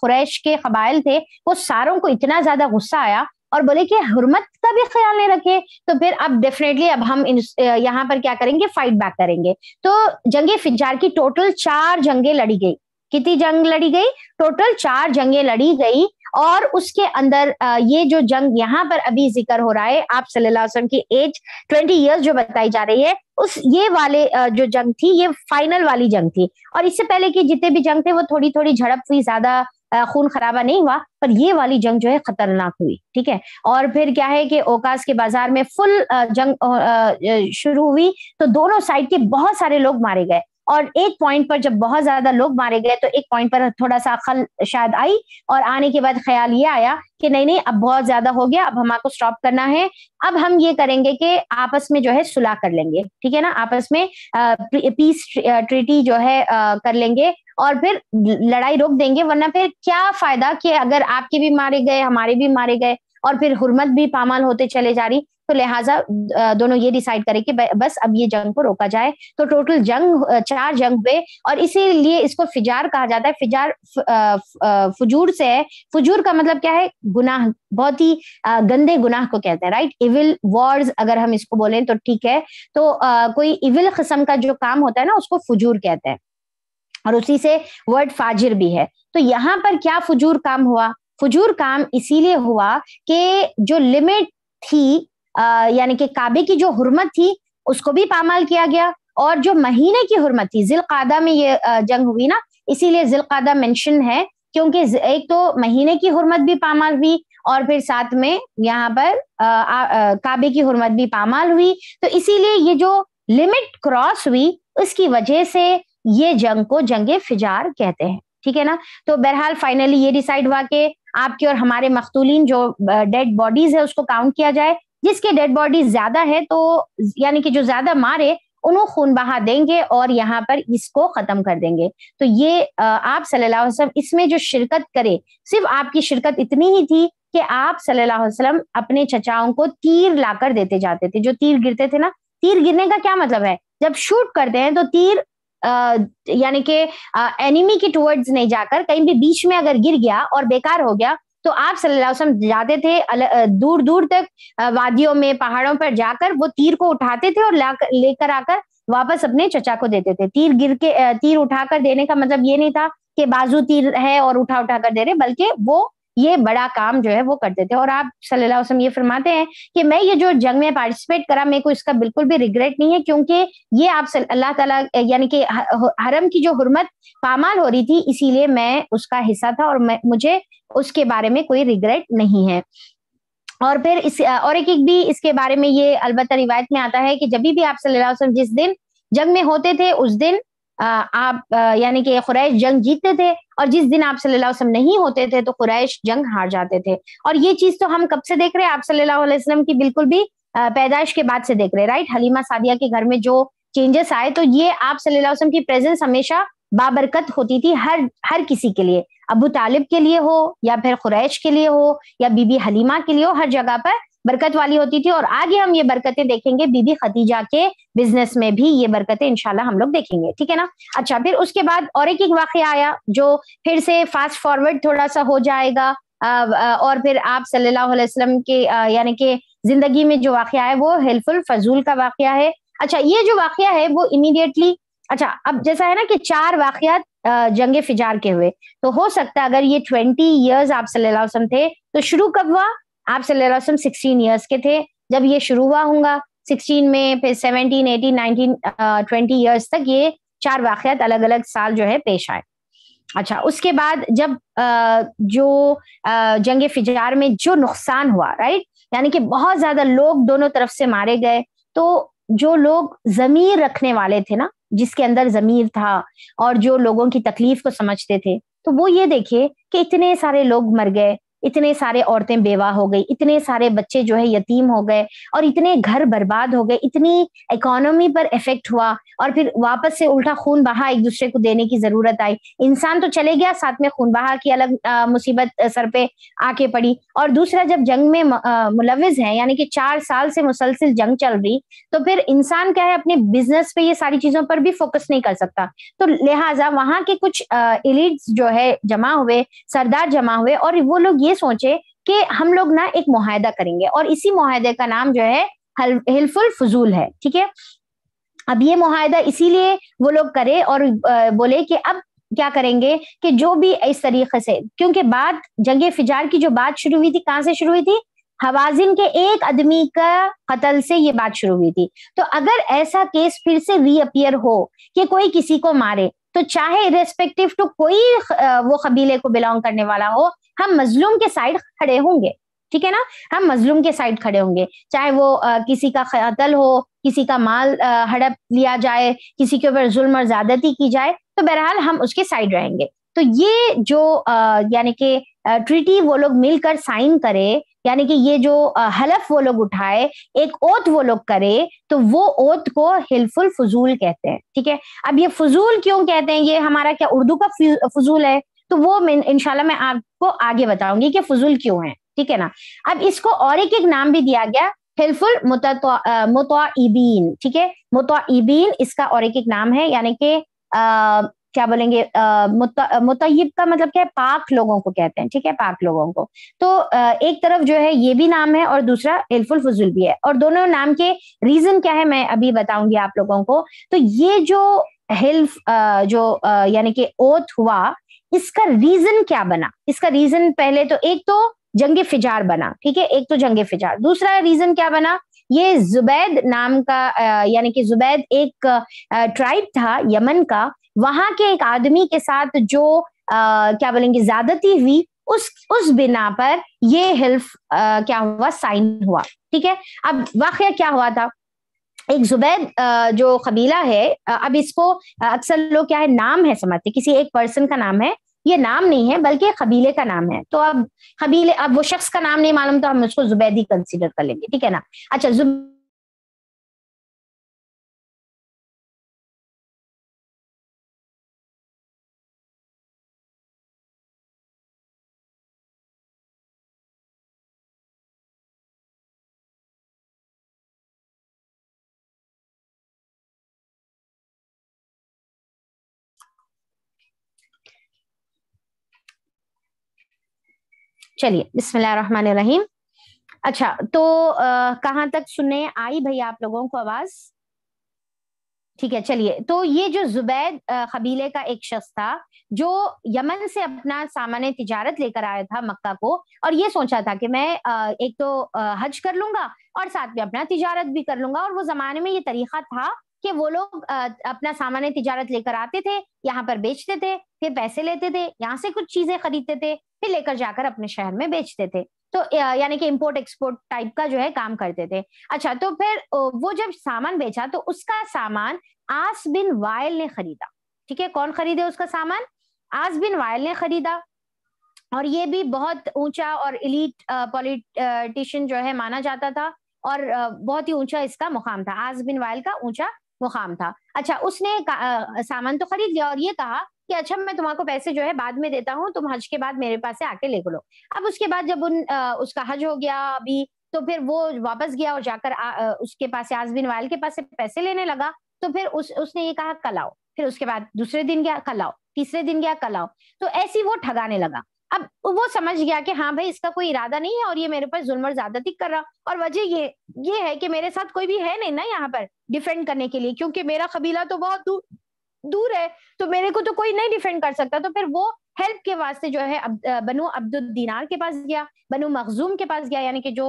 खुरैश के कबाइल थे वो सारों को इतना ज्यादा गुस्सा आया और बोले कि हुरमत का भी ख्याल नहीं रखे तो फिर अब डेफिनेटली अब हम यहाँ पर क्या करेंगे फाइट बैक करेंगे तो जंगे फिजार की टोटल चार जंगे लड़ी गई कितनी जंग लड़ी गई टोटल चार जंगे लड़ी गई और उसके अंदर ये जो जंग यहाँ पर अभी जिक्र हो रहा है आप सल्लल्लाहु अलैहि वसल्लम की एज ट्वेंटी इयर्स जो बताई जा रही है उस ये वाले जो जंग थी ये फाइनल वाली जंग थी और इससे पहले की जितने भी जंग थे वो थोड़ी थोड़ी झड़प हुई ज्यादा खून खराबा नहीं हुआ पर ये वाली जंग जो है खतरनाक हुई ठीक है और फिर क्या है कि ओकास के बाजार में फुल जंग शुरू हुई तो दोनों साइड के बहुत सारे लोग मारे गए और एक पॉइंट पर जब बहुत ज्यादा लोग मारे गए तो एक पॉइंट पर थोड़ा सा खल शायद आई और आने के बाद ख्याल ये आया कि नहीं नहीं अब बहुत ज्यादा हो गया अब हमारे स्टॉप करना है अब हम ये करेंगे कि आपस में जो है सुलह कर लेंगे ठीक है ना आपस में पीस ट्रीटी जो है कर लेंगे और फिर लड़ाई रोक देंगे वरना फिर क्या फायदा कि अगर आपके भी मारे गए हमारे भी मारे गए और फिर हुरमत भी पामाल होते चले जा रही तो लिहाजा दोनों ये डिसाइड करें कि बस अब ये जंग को रोका जाए तो टोटल जंग चार जंग हुए और इसीलिए इसको फिजार कहा जाता है फिजार फजूर से है फजूर का मतलब क्या है गुनाह बहुत ही गंदे गुनाह को कहते हैं राइट इविल वॉर्स अगर हम इसको बोलें तो ठीक है तो कोई इविल किस्म का जो काम होता है ना उसको फजूर कहते हैं और उसी से वर्ड फाजिर भी है तो यहाँ पर क्या फजूर काम हुआ फजूर काम इसीलिए हुआ कि जो लिमिट थी यानी कि काबे की जो हुरमत थी उसको भी पामाल किया गया और जो महीने की हुरमत थी जिलकादा में ये जंग हुई ना इसीलिए जिलकादा मेंशन है क्योंकि एक तो महीने की हुरमत भी पामाल हुई और फिर साथ में यहाँ पर काबे की हुरमत भी पामाल हुई तो इसीलिए ये जो लिमिट क्रॉस हुई उसकी वजह से ये जंग को जंग फिजार कहते हैं ठीक है ना तो बहरहाल फाइनली ये डिसाइड हुआ कि आपके और हमारे मखतूलिन जो डेड बॉडीज है उसको काउंट किया जाए जिसकी डेड बॉडी ज्यादा है तो यानी कि जो ज्यादा मारे उन्हों खून बहा देंगे और यहाँ पर इसको खत्म कर देंगे तो ये आप सल्लल्लाहु अलैहि वसल्लम इसमें जो शिरकत करे सिर्फ आपकी शिरकत इतनी ही थी कि आप सल्लल्लाहु अलैहि वसल्लम अपने चचाओं को तीर लाकर देते जाते थे जो तीर गिरते थे ना तीर गिरने का क्या मतलब है जब शूट करते हैं तो तीर यानी कि एनिमी के टुवर्ड्स नहीं जाकर कहीं भी बीच में अगर गिर गया और बेकार हो गया तो आप सल्लाम जाते थे दूर दूर तक वादियों में पहाड़ों पर जाकर वो तीर को उठाते थे और लेकर आकर वापस अपने चचा को देते थे तीर गिर के तीर उठाकर देने का मतलब ये नहीं था कि बाजू तीर है और उठा उठा कर दे रहे बल्कि वो ये बड़ा काम जो है वो करते थे और आप सल्लल्लाहु अलैहि वसल्लम ये फरमाते हैं कि मैं ये जो जंग में पार्टिसिपेट करा मेरे को इसका बिल्कुल भी रिग्रेट नहीं है क्योंकि ये आप अल्लाह ताला यानी कि हरम की जो हुरमत पामाल हो रही थी इसीलिए मैं उसका हिस्सा था और मैं मुझे उसके बारे में कोई रिग्रेट नहीं है और फिर इस और एक एक भी इसके बारे में ये अलबत्त रिवायत में आता है कि जब भी आप सल्लल्लाहु अलैहि वसल्लम जिस दिन जंग में होते थे उस दिन आप यानी कि खुरैश जंग जीतते थे और जिस दिन आप सल्लल्लाहु अलैहि वसल्लम नहीं होते थे तो खुरैश जंग हार जाते थे और ये चीज तो हम कब से देख रहे हैं आप सल्लल्लाहु अलैहि वसल्लम की बिल्कुल भी पैदाइश के बाद से देख रहे हैं राइट हलीमा सादिया के घर में जो चेंजेस आए तो ये आप सल्लल्लाहु अलैहि वसल्लम की प्रेजेंस हमेशा बाबरकत होती थी हर हर किसी के लिए अबू तालिब के लिए हो या फिर खुरैश के लिए हो या बीबी हलीमा के लिए हो हर जगह पर बरकत वाली होती थी और आगे हम ये बरकतें देखेंगे बीबी खदीजा के बिजनेस में भी ये बरकतें इंशाल्लाह हम लोग देखेंगे ठीक है ना अच्छा फिर उसके बाद और एक एक वाक्य आया जो फिर से फास्ट फॉरवर्ड थोड़ा सा हो जाएगा और फिर आप सल्लल्लाहु अलैहि वसल्लम के यानी कि जिंदगी में जो वाक़ है वो हेल्पफुल फजूल का वाक़ है अच्छा ये जो वाक़ है वो इमीडिएटली अच्छा अब जैसा है ना कि चार वाक्यात जंग फिजार के हुए तो हो सकता है अगर ये ट्वेंटी ईयर्स आप सल्लल्लाहु अलैहि वसल्लम थे तो शुरू कब हुआ आप सेलेरोसम सिक्सटीन ईयर्स के थे जब ये शुरू हुआ होगा सिक्सटीन में फिर seventeen eighteen nineteen twenty years तक ये चार वाक़त अलग अलग साल जो है पेश आए अच्छा उसके बाद जब आ, uh, जो uh, जंग फिजार में जो नुकसान हुआ राइट यानी कि बहुत ज्यादा लोग दोनों तरफ से मारे गए तो जो लोग जमीर रखने वाले थे ना जिसके अंदर जमीर था और जो लोगों की तकलीफ को समझते थे तो वो ये देखे कि इतने सारे लोग मर गए इतने सारे औरतें बेवा हो गई इतने सारे बच्चे जो है यतीम हो गए और इतने घर बर्बाद हो गए इतनी इकोनॉमी पर इफेक्ट हुआ और फिर वापस से उल्टा खून बहा एक दूसरे को देने की जरूरत आई इंसान तो चले गया साथ में खून बहा की अलग मुसीबत सर पे आके पड़ी और दूसरा जब जंग में मुलविज है यानी कि चार साल से मुसलसिल जंग चल रही तो फिर इंसान क्या है अपने बिजनेस पे ये सारी चीजों पर भी फोकस नहीं कर सकता तो लिहाजा वहां के कुछ इलीट्स जो है जमा हुए सरदार जमा हुए और वो लोग ये ये सोचे कि हम लोग ना एक मुहिदा करेंगे और इसी मुहिदे का नाम जो है हिलफुल फजूल है ठीक है अब ये मुहिदा इसीलिए वो लोग करे और बोले कि अब क्या करेंगे कि जो भी इस तरीके से क्योंकि बात जंग फिजार की जो बात शुरू हुई थी कहाँ से शुरू हुई थी हवाजिन के एक आदमी का कत्ल से ये बात शुरू हुई थी तो अगर ऐसा केस फिर से रीअपियर हो कि कोई किसी को मारे तो चाहे इरेस्पेक्टिव टू तो कोई वो कबीले को बिलोंग करने वाला हो हम मजलूम के साइड खड़े होंगे ठीक है ना हम मजलूम के साइड खड़े होंगे चाहे वो आ, किसी का कतल हो किसी का माल आ, हड़प लिया जाए किसी के ऊपर जुल्म और ज्यादती की जाए तो बहरहाल हम उसके साइड रहेंगे तो ये जो यानी कि ट्रीटी वो लोग मिलकर साइन करे यानी कि ये जो हलफ वो लोग उठाए एक ओत वो लोग करे तो वो ओत को हिलफुल फजूल कहते हैं ठीक है अब ये फजूल क्यों कहते हैं ये हमारा क्या उर्दू का फजूल है तो वो इनशाला मैं आपको आगे बताऊंगी कि फजूल क्यों है ठीक है ना अब इसको और एक एक नाम भी दिया गया हेल्पफुल मुतबीन ठीक है मुतबीन इसका और एक एक नाम है यानी कि क्या बोलेंगे मुतयब का मतलब क्या है पाक लोगों को कहते हैं ठीक है पाक लोगों को तो आ, एक तरफ जो है ये भी नाम है और दूसरा हेल्पफुल फजूल भी है और दोनों नाम के रीजन क्या है मैं अभी बताऊंगी आप लोगों को तो ये जो हेल्फ जो यानी कि ओथ हुआ इसका रीजन क्या बना इसका रीजन पहले तो एक तो जंग फिजार बना ठीक है एक तो जंग फिजार दूसरा रीजन क्या बना ये जुबैद नाम का यानी कि जुबैद एक ट्राइब था यमन का वहां के एक आदमी के साथ जो आ, क्या बोलेंगे ज्यादती हुई उस उस बिना पर ये हिल्फ आ, क्या हुआ साइन हुआ ठीक है अब वाक्य क्या हुआ था एक जुबैद जो कबीला है अब इसको अक्सर लोग क्या है नाम है समझते किसी एक पर्सन का नाम है ये नाम नहीं है बल्कि कबीले का नाम है तो अब कबीले अब वो शख्स का नाम नहीं मालूम तो हम उसको जुबैदी कंसिडर कर लेंगे ठीक है ना अच्छा जुबैद चलिए बिस्मिल्लाह रहीम अच्छा तो कहाँ तक सुनने आई भैया आप लोगों को आवाज ठीक है चलिए तो ये जो जुबैद कबीले का एक शख्स था जो यमन से अपना सामान तिजारत लेकर आया था मक्का को और ये सोचा था कि मैं एक तो हज कर लूंगा और साथ में अपना तिजारत भी कर लूंगा और वो जमाने में ये तरीका था कि वो लोग अपना सामान्य तिजारत लेकर आते थे यहाँ पर बेचते थे फिर पैसे लेते थे यहाँ से कुछ चीजें खरीदते थे फिर लेकर जाकर अपने शहर में बेचते थे तो यानी कि इम्पोर्ट एक्सपोर्ट टाइप का जो है काम करते थे अच्छा तो फिर वो जब सामान बेचा तो उसका सामान आस बिन वायल ने खरीदा ठीक है कौन खरीदे उसका सामान आस बिन वायल ने खरीदा और ये भी बहुत ऊंचा और इलीट पॉलिटिशियन जो है माना जाता था और बहुत ही ऊंचा इसका मुकाम था आज बिन वायल का ऊंचा मुकाम था अच्छा उसने सामान तो खरीद लिया और ये कहा कि अच्छा मैं तुम्हारे पैसे जो है बाद में देता हूँ तुम हज के बाद मेरे पास से आके ले लो अब उसके बाद जब उन आ, उसका हज हो गया अभी तो फिर वो वापस गया और जाकर आ, आ, उसके पास से आजमिन वायल के पास से पैसे लेने लगा तो फिर उस उसने ये कहा कल आओ फिर उसके बाद दूसरे दिन गया कल आओ तीसरे दिन गया कल आओ तो ऐसी वो ठगाने लगा अब वो समझ गया कि हाँ भाई इसका कोई इरादा नहीं है और ये मेरे पर जुल्म और ज्यादती कर रहा और वजह ये ये है कि मेरे साथ कोई भी है नहीं ना यहाँ पर डिफेंड करने के लिए क्योंकि मेरा कबीला तो बहुत दूर दूर है तो मेरे को तो कोई नहीं डिफेंड कर सकता तो फिर वो हेल्प के वास्ते जो है अब, बनु अब्दुल के पास गया बनु मखजूम के पास गया यानी कि जो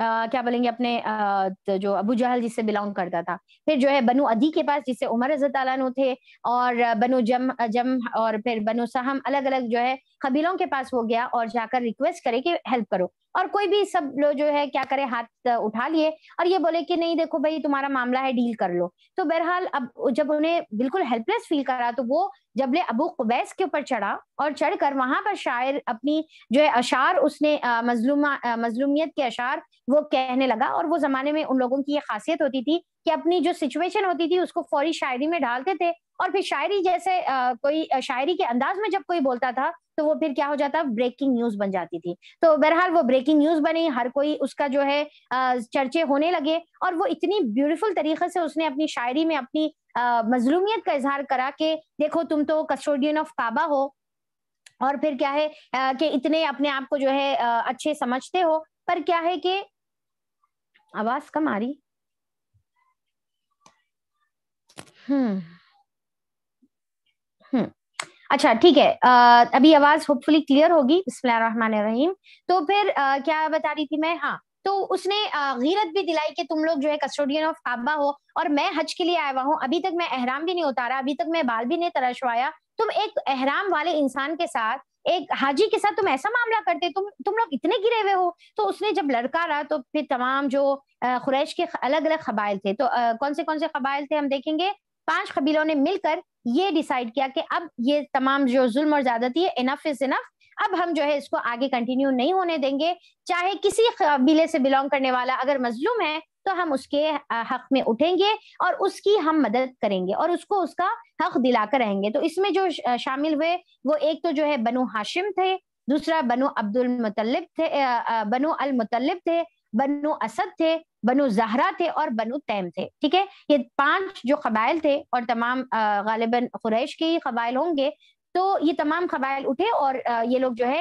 Uh, क्या बोलेंगे अपने uh, जो अबू जहल जिससे बिलोंग करता था फिर जो है बनु अदी के पास जिससे उमर रजत थे और बनु जम जम और फिर बनु सहम अलग अलग जो है कबीलों के पास हो गया और जाकर रिक्वेस्ट करे कि हेल्प करो और कोई भी सब लोग जो है क्या करे हाथ उठा लिए और ये बोले कि नहीं देखो भाई तुम्हारा मामला है डील कर लो तो बहरहाल अब जब उन्हें बिल्कुल हेल्पलेस फील करा तो वो जबले अबू कुबैस के ऊपर चढ़ा और चढ़कर वहां पर शायर अपनी जो है अशार उसने मजलूमा मजलूमियत के अशार वो कहने लगा और वो जमाने में उन लोगों की ये खासियत होती थी कि अपनी जो सिचुएशन होती थी उसको फौरी शायरी में ढालते थे और फिर शायरी जैसे आ, कोई शायरी के अंदाज में जब कोई बोलता था तो वो फिर क्या हो जाता ब्रेकिंग न्यूज बन जाती थी तो बहरहाल वो ब्रेकिंग न्यूज बनी हर कोई उसका जो है चर्चे होने लगे और वो इतनी ब्यूटीफुल तरीके से उसने अपनी शायरी में अपनी मजलूमियत का इजहार करा कि देखो तुम तो कस्टोडियन ऑफ काबा हो और फिर क्या है कि इतने अपने आप को जो है अच्छे समझते हो पर क्या है कि आवाज कम आ रही हम्म अच्छा ठीक है आ, अभी आवाज होपफुली क्लियर होगी रहीम तो फिर आ, क्या बता रही थी मैं हाँ तो उसने गीरत भी दिलाई कि तुम लोग जो है कस्टोडियन ऑफ काबा हो और मैं हज के लिए आया हुआ हूँ अभी तक मैं अहराम भी नहीं उतारा अभी तक मैं बाल भी नहीं तरशवाया तुम एक अहराम वाले इंसान के साथ एक हाजी के साथ तुम ऐसा मामला करते तुम तुम लोग इतने गिरे हुए हो तो उसने जब लड़का रहा तो फिर तमाम जो खुरैश के अलग अलग कबाइल थे तो कौन से कौन से कबाइल थे हम देखेंगे पांच कबीलों ने मिलकर ये डिसाइड किया कि अब ये तमाम जो जुल्म और ज्यादती है इनफ इज इनफ अब हम जो है इसको आगे कंटिन्यू नहीं होने देंगे चाहे किसी कबीले से बिलोंग करने वाला अगर मजलूम है तो हम उसके हक में उठेंगे और उसकी हम मदद करेंगे और उसको उसका हक दिलाकर रहेंगे तो इसमें जो शामिल हुए वो एक तो जो है बनु हाशिम थे दूसरा बनु अब्दुल मुतलब थे बनु अल मुतलब थे बनु असद थे बनु जहरा थे और बनु तैम थे ठीक है ये पांच जो कबाइल थे और तमाम गालिबन खुरैश के कबाइल होंगे तो ये तमाम कबाइल उठे और ये लोग जो है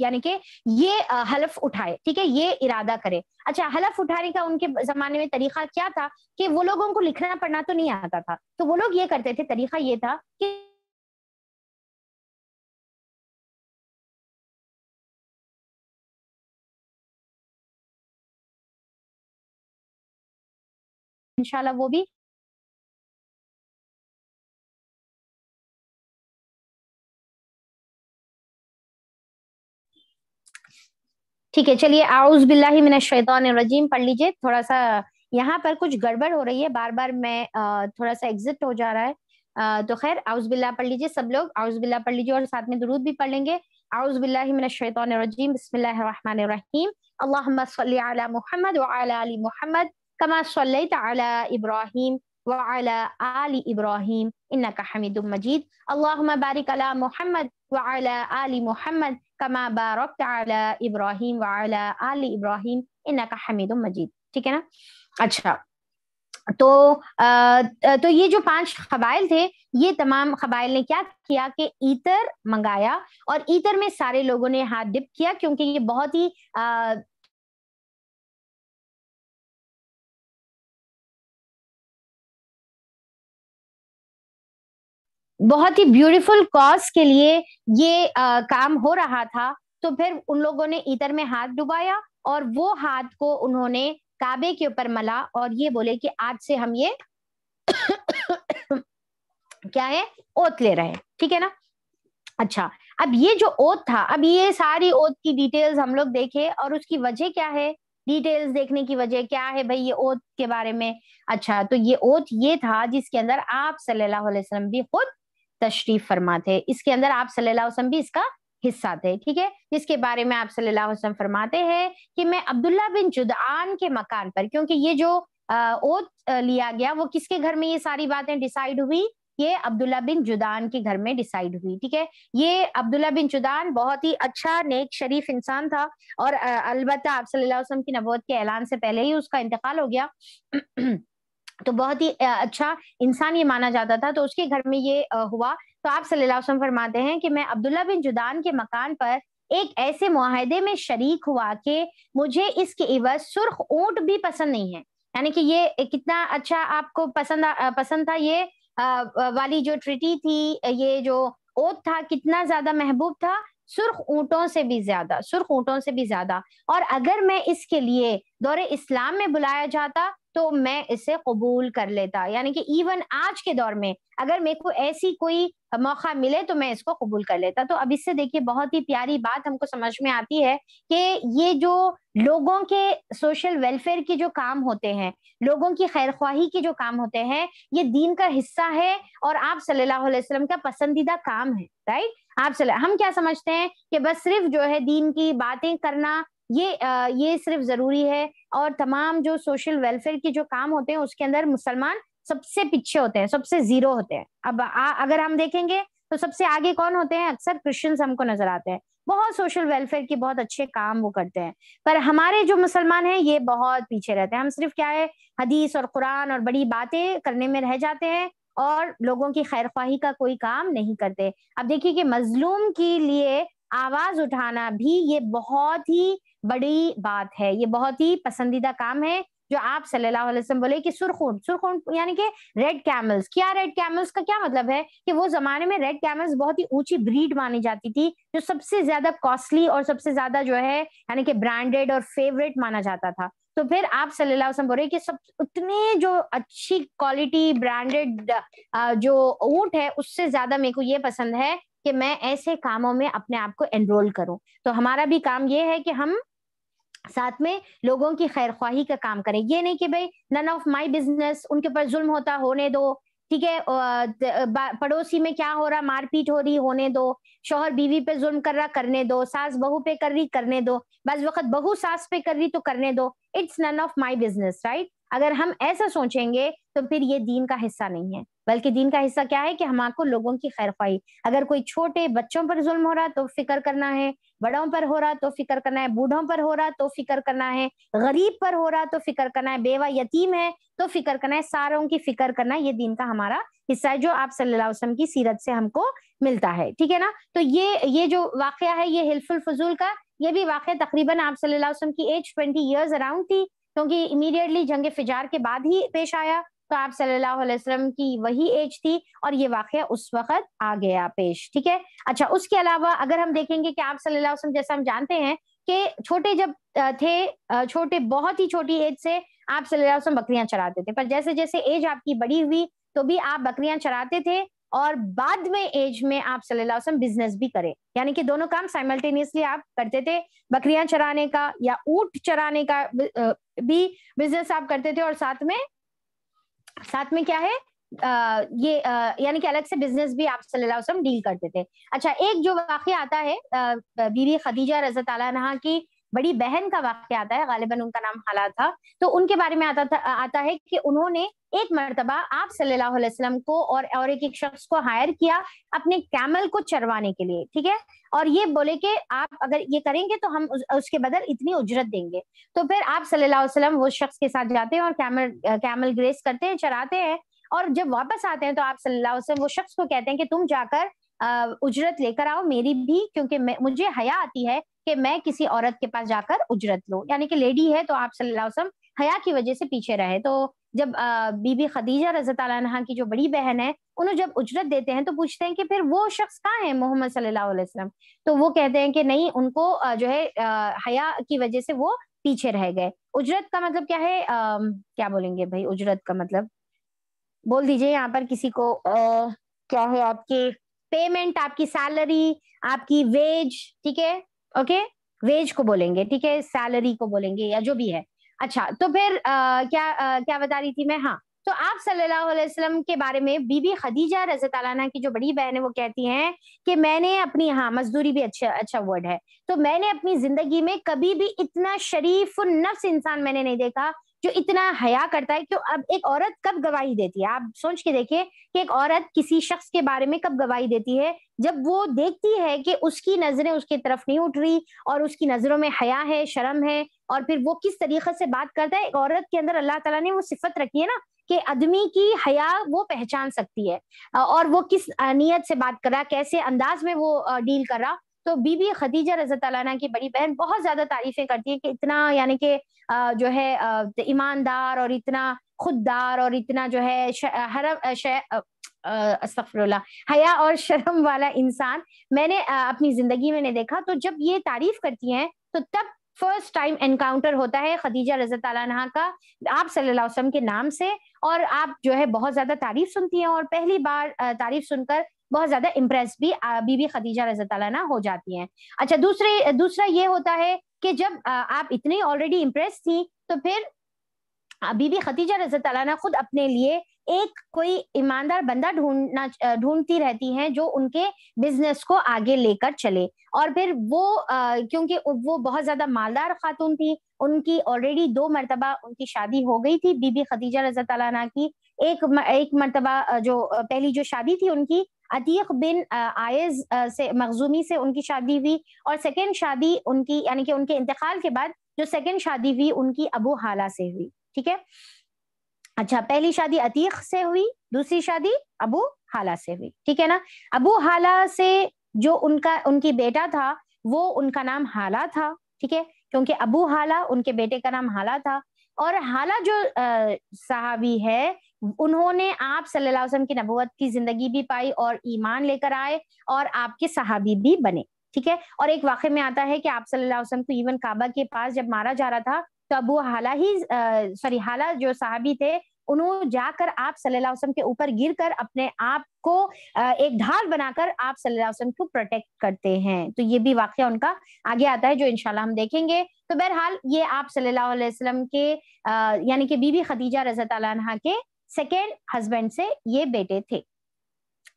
यानी कि ये हलफ उठाए ठीक है ये इरादा करे अच्छा हलफ उठाने का उनके जमाने में तरीका क्या था कि वो लोगों को लिखना पढ़ना तो नहीं आता था तो वो लोग ये करते थे तरीका ये था कि इनशाला वो भी ठीक है चलिए आउज बिल्लाही शैतान रजीम पढ़ लीजिए थोड़ा सा यहाँ पर कुछ गड़बड़ हो रही है बार बार मैं थोड़ा सा एग्जिट हो जा रहा है तो खैर आउज बिल्ला पढ़ लीजिए सब लोग आउज बिल्ला पढ़ लीजिए और साथ में दरूद भी पढ़ लेंगे आउज बिल्लाही मिन शैतान रजीम बिस्मिल्लाहिर्रहमानिर्रहीम अल्लाहुम्मा सल्ली अला मुहम्मद कमा इब्राहिम इब्राहिम इन्नका हमीदुम कमा बारकत इब्राहिम वाला आली मजीद ठीक है ना अच्छा तो आ, तो ये जो पांच कबाइल थे ये तमाम कबाइल ने क्या किया कि ईतर मंगाया और ईतर में सारे लोगों ने हाथ डिप किया क्योंकि ये बहुत ही अः बहुत ही ब्यूटीफुल कॉज के लिए ये आ, काम हो रहा था तो फिर उन लोगों ने इतर में हाथ डुबाया और वो हाथ को उन्होंने काबे के ऊपर मला और ये बोले कि आज से हम ये क्या है ओत ले रहे ठीक है ना अच्छा अब ये जो ओत था अब ये सारी ओत की डिटेल्स हम लोग देखे और उसकी वजह क्या है डिटेल्स देखने की वजह क्या है भाई ये ओत के बारे में अच्छा तो ये ओत ये था जिसके अंदर आप सल्लल्लाहु अलैहि वसल्लम भी खुद तशरीफ फरमा थे इसके अंदर आप सल्लाम भी इसका हिस्सा थे ठीक है जिसके बारे में आप सल्लल्लाहु अलैहि वसल्लम फरमाते हैं कि मैं अब्दुल्ला बिन जुदान के मकान पर क्योंकि ये जो ओत लिया गया वो किसके घर में ये सारी बातें डिसाइड हुई ये अब्दुल्ला बिन जुदान के घर में डिसाइड हुई ठीक है ये अब्दुल्ला बिन जुदान बहुत ही अच्छा नेक शरीफ इंसान था और अलबत्ता आप सल्लल्लाहु अलैहि वसल्लम की नबूत के ऐलान से पहले ही उसका इंतकाल हो गया तो बहुत ही अच्छा इंसान ये माना जाता था तो उसके घर में ये हुआ तो आप सल्लल्लाहु अलैहि वसल्लम फरमाते हैं कि मैं अब्दुल्ला बिन जुदान के मकान पर एक ऐसे मुआहदे में शरीक हुआ कि मुझे इसके इवज़ सुर्ख ऊंट भी पसंद नहीं है यानी कि ये कितना अच्छा आपको पसंद पसंद था ये वाली जो ट्रिटी थी ये जो ओत था कितना ज्यादा महबूब था सुर्ख ऊँटों से भी ज्यादा सुर्ख ऊँटों से भी ज्यादा और अगर मैं इसके लिए दौरे इस्लाम में बुलाया जाता तो मैं इसे कबूल कर लेता यानी कि इवन आज के दौर में अगर मेरे को ऐसी कोई मौका मिले तो मैं इसको कबूल कर लेता तो अब इससे देखिए बहुत ही प्यारी बात हमको समझ में आती है कि ये जो लोगों के सोशल वेलफेयर के जो काम होते हैं लोगों की खैरख्वाही के जो काम होते हैं ये दीन का हिस्सा है और आप सल्लल्लाहु अलैहि वसल्लम का पसंदीदा काम है राइट आप हम क्या समझते हैं कि बस सिर्फ जो है दीन की बातें करना ये आ, ये सिर्फ जरूरी है और तमाम जो सोशल वेलफेयर के जो काम होते हैं उसके अंदर मुसलमान सबसे पीछे होते हैं सबसे जीरो होते हैं अब आ, अगर हम देखेंगे तो सबसे आगे कौन होते हैं अक्सर क्रिश्चियंस हमको नजर आते हैं बहुत सोशल वेलफेयर के बहुत अच्छे काम वो करते हैं पर हमारे जो मुसलमान हैं ये बहुत पीछे रहते हैं हम सिर्फ क्या है हदीस और कुरान और बड़ी बातें करने में रह जाते हैं और लोगों की खैर ख्वाही का कोई काम नहीं करते अब देखिए कि मजलूम के लिए आवाज उठाना भी ये बहुत ही बड़ी बात है ये बहुत ही पसंदीदा काम है जो आप सल्लल्लाहु अलैहि वसल्लम बोले कि सुरखून सुरखून यानी कि रेड कैमल्स क्या रेड कैमल्स का क्या मतलब है कि वो जमाने में रेड कैमल्स बहुत ही ऊंची ब्रीड मानी जाती थी जो सबसे ज्यादा कॉस्टली और सबसे ज्यादा जो है यानी कि ब्रांडेड और फेवरेट माना जाता था तो फिर आप सल्लल्लाहु अलैहि वसल्लम बोले कि सब उतने जो अच्छी क्वालिटी ब्रांडेड जो ऊंट है उससे ज्यादा मेरे को ये पसंद है कि मैं ऐसे कामों में अपने आप को एनरोल करूं तो हमारा भी काम ये है कि हम साथ में लोगों की खैर ख्वाही का काम करें ये नहीं कि भाई नन ऑफ माई बिजनेस उनके ऊपर जुल्म होता होने दो ठीक है पड़ोसी में क्या हो रहा मारपीट हो रही होने दो शोहर बीवी पे जुल्म कर रहा करने दो सास बहू पे कर रही करने दो बस वक्त बहू सास पे कर रही तो करने दो it's none of my business right अगर हम ऐसा सोचेंगे तो फिर ये दीन का हिस्सा नहीं है बल्कि दीन का हिस्सा क्या है कि हम आपको लोगों की खैर ख्वाही अगर कोई छोटे बच्चों पर जुल्म हो रहा तो फिक्र करना है बड़ों पर हो रहा तो फिक्र करना है बूढ़ों पर हो रहा तो फिक्र करना है गरीब पर हो रहा तो फिक्र करना है बेवा यतीम है तो फिक्र करना है सारों की फिक्र करना ये दीन का हमारा हिस्सा है जो आप सल्लल्लाहु अलैहि वसल्लम की सीरत से हमको मिलता है ठीक है ना तो ये ये जो वाक़ है ये हिल्फुल फजूल का ये भी वाक़ तकरीबन आप सल्लल्लाहु अलैहि वसल्लम की एज ट्वेंटी ईयर्स अराउंड थी क्योंकि इमीडिएटली जंग फिजार के बाद ही पेश आया तो आप सल्लल्लाहु अलैहि वसल्लम की वही एज थी और ये वाक्य उस वक्त आ गया पेश ठीक है अच्छा उसके अलावा अगर हम देखेंगे कि आप सल्लल्लाहु अलैहि वसल्लम जैसा हम जानते हैं कि छोटे जब थे छोटे बहुत ही छोटी एज से आप सल्लल्लाहु अलैहि वसल्लम बकरियां चराते थे पर जैसे जैसे एज आपकी बड़ी हुई तो भी आप बकरियां चराते थे और बाद में एज में आप सल्लल्लाहु अलैहि वसल्लम बिजनेस भी करें यानी कि दोनों काम साइमल्टेनियसली आप करते थे बकरियां चराने का या ऊंट चराने का भी बिजनेस आप करते थे और साथ में साथ में क्या है आ, ये यानी कि अलग से बिजनेस भी आप सल्लल्लाहु डील करते थे अच्छा एक जो वाक्य आता है बीबी खदीजा रजत की बड़ी बहन का वाक्य आता है गालिबन उनका नाम हाला था तो उनके बारे में आता था आता है कि उन्होंने एक मरतबा आप सल्लल्लाहु अलैहि वसल्लम को और और एक एक शख्स को हायर किया अपने कैमल को चरवाने के लिए ठीक है और ये बोले कि आप अगर ये करेंगे तो हम उस, उसके बदल इतनी उजरत देंगे तो फिर आप सल्लल्लाहु अलैहि वसल्लम वो शख्स के साथ जाते हैं और कैमल कैमल ग्रेस करते हैं चराते हैं और जब वापस आते हैं तो आप सल्लल्लाहु अलैहि वसल्लम वो शख्स को कहते हैं कि तुम जाकर उजरत लेकर आओ मेरी भी क्योंकि मुझे हया आती है कि मैं किसी औरत के पास जाकर उजरत लूँ यानी कि लेडी है तो आप सल्लम हया की वजह से पीछे रहे तो जब बीबी खदीजा रजत की जो बड़ी बहन है उन्हें जब उजरत देते हैं तो पूछते हैं कि फिर वो शख्स कहाँ है मोहम्मद सल्लल्लाहु अलैहि वसल्लम तो वो कहते हैं कि नहीं उनको जो है हया की वजह से वो पीछे रह गए उजरत का मतलब क्या है आ, क्या बोलेंगे भाई उजरत का मतलब बोल दीजिए यहाँ पर किसी को आ, क्या है आपकी पेमेंट आपकी सैलरी आपकी वेज ठीक है ओके वेज को बोलेंगे ठीक है सैलरी को बोलेंगे या जो भी है अच्छा तो फिर आ, क्या आ, क्या बता रही थी मैं हाँ तो आप सल्लल्लाहु अलैहि वसल्लम के बारे में बीबी खदीजा रजत की जो बड़ी बहन है वो कहती हैं कि मैंने अपनी हाँ मजदूरी भी अच्छा अच्छा वर्ड है तो मैंने अपनी जिंदगी में कभी भी इतना शरीफ नफ्स इंसान मैंने नहीं देखा जो इतना हया करता है कि अब एक औरत कब गवाही देती है आप सोच के देखिए कि एक औरत किसी शख्स के बारे में कब गवाही देती है जब वो देखती है कि उसकी नजरें उसके तरफ नहीं उठ रही और उसकी नजरों में हया है शर्म है और फिर वो किस तरीके से बात करता है एक औरत के अंदर अल्लाह तला ने वो सिफत रखी है ना कि आदमी की हया वो पहचान सकती है और वो किस नीयत से बात कर रहा कैसे अंदाज में वो डील कर रहा तो बीबी खदीजा रजत की बड़ी बहन बहुत ज्यादा तारीफें करती है कि इतना यानी कि जो है ईमानदार और इतना खुददार और इतना जो है हरम अस्तफरल्ला हया और शर्म वाला इंसान मैंने अपनी जिंदगी में नहीं देखा तो जब ये तारीफ करती हैं तो तब फर्स्ट टाइम एनकाउंटर होता है खदीजा रजत का आप सल्लल्लाहु अलैहि वसल्लम के नाम से और आप जो है बहुत ज्यादा तारीफ सुनती हैं और पहली बार तारीफ सुनकर बहुत ज्यादा इम्प्रेस भी बीबी खदीजा रजत हो जाती हैं अच्छा दूसरे दूसरा ये होता है कि जब आप इतनी ऑलरेडी इम्प्रेस थी तो फिर बीबी खतीजा रजा खुद अपने लिए एक कोई ईमानदार बंदा ढूंढना ढूंढती रहती हैं जो उनके बिजनेस को आगे लेकर चले और फिर वो क्योंकि वो बहुत ज्यादा मालदार खातून थी उनकी ऑलरेडी दो मरतबा उनकी शादी हो गई थी बीबी खदीजा रजत की एक एक मरतबा जो पहली जो शादी थी उनकी अतीक बिन आयज से मखजूमी से उनकी शादी हुई और सेकेंड शादी उनकी यानी कि उनके इंतकाल के बाद जो सेकेंड शादी हुई उनकी अबू हाला से हुई ठीक है अच्छा पहली शादी अतीक से हुई दूसरी शादी अबू हाला से हुई ठीक है ना अबू हाला से जो उनका उनकी बेटा था वो उनका नाम हाला था ठीक है क्योंकि अबू हाला उनके बेटे का नाम हाला था और हाला जो अः सहावी है उन्होंने आप सल्लल्लाहु अलैहि वसल्लम की नबूवत की जिंदगी भी पाई और ईमान लेकर आए और आपके सहाबी भी बने ठीक है और एक वाक्य में आता है कि आप सल्लल्लाहु अलैहि वसल्लम को इवन काबा के पास जब मारा जा रहा था तो अबू हाला ही सॉरी हाला जो सहाबी थे उन्होंने जाकर आप सल्लल्लाहु अलैहि वसल्लम के ऊपर गिर कर अपने आप को एक ढाल बनाकर आप सल्लल्लाहु अलैहि वसल्लम को प्रोटेक्ट करते हैं तो ये भी वाक्य उनका आगे आता है जो इनशाला हम देखेंगे तो बहरहाल ये आप सल्लल्लाहु अलैहि वसल्लम के यानी कि बीबी खदीजा रजा के सेकेंड हस्बैंड से ये बेटे थे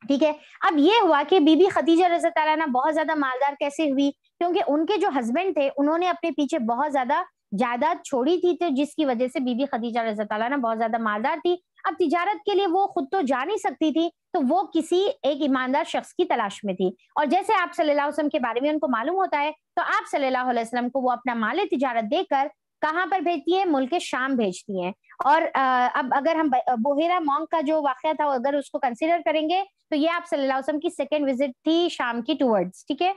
ठीक है अब ये हुआ कि बीबी खदीजा रजा ना बहुत ज्यादा मालदार कैसे हुई क्योंकि उनके जो हस्बैंड थे उन्होंने अपने पीछे बहुत ज्यादा जायदाद छोड़ी थी तो जिसकी वजह से बीबी खदीजा रजत ना बहुत ज्यादा मालदार थी अब तिजारत के लिए वो खुद तो जा नहीं सकती थी तो वो किसी एक ईमानदार शख्स की तलाश में थी और जैसे आप सल्लल्लाहु के बारे में उनको मालूम होता है तो आप सल्लल्लाहु को वो अपना माल तिजारत देकर कहाँ पर भेजती है मुल्क शाम भेजती हैं और अब अगर हम बोहेरा मॉन्ग का जो वाक़ था अगर उसको कंसिडर करेंगे तो ये आप सल्लल्लाहु अलैहि वसल्लम की सेकेंड विजिट थी शाम की टूवर्ड्स ठीक है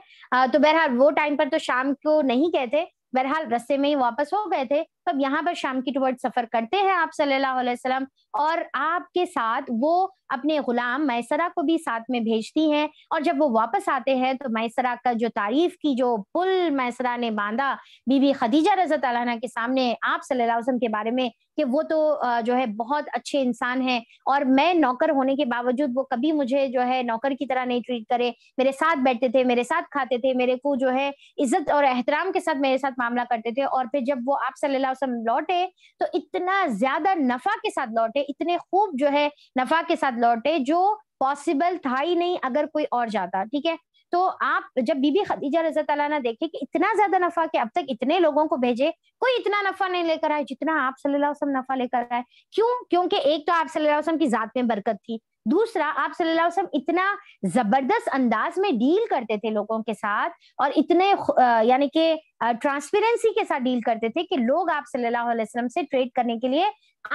तो बहरहाल वो टाइम पर तो शाम को नहीं कहते बहरहाल रस्ते में ही वापस हो गए थे तो यहाँ पर शाम की टूवर्ड सफर करते हैं आप सल्लल्लाहु अलैहि वसल्लम और आपके साथ वो अपने गुलाम मैसरा को भी साथ में भेजती हैं और जब वो वापस आते हैं तो मैसरा का जो तारीफ की जो पुल मैसरा ने बांधा बीबी खदीजा रजत के सामने आप सल्लल्लाहु अलैहि वसल्लम के बारे में कि वो तो जो है बहुत अच्छे इंसान हैं और मैं नौकर होने के बावजूद वो कभी मुझे जो है नौकर की तरह नहीं ट्रीट करे मेरे साथ बैठते थे मेरे साथ खाते थे मेरे को जो है इज्जत और एहतराम के साथ मेरे साथ मामला करते थे और फिर जब वो आप सल्लल्लाहु मौसम लौटे तो इतना ज्यादा नफा के साथ लौटे इतने खूब जो है नफा के साथ लौटे जो पॉसिबल था ही नहीं अगर कोई और जाता ठीक है तो आप जब बीबी खदीजा रजा ना देखे कि इतना ज्यादा नफा कि अब तक इतने लोगों को भेजे कोई इतना नफा नहीं लेकर आए जितना आप सल्लल्लाहु अलैहि वसल्लम नफा लेकर आए क्यों क्योंकि एक तो आप सल्लल्लाहु अलैहि वसल्लम की जात में बरकत थी दूसरा आप सल्लल्लाहु अलैहि वसल्लम इतना जबरदस्त अंदाज में डील करते थे लोगों के साथ और इतने यानी कि ट्रांसपेरेंसी के साथ डील करते थे कि लोग आप सल्लल्लाहु अलैहि वसल्लम से ट्रेड करने के लिए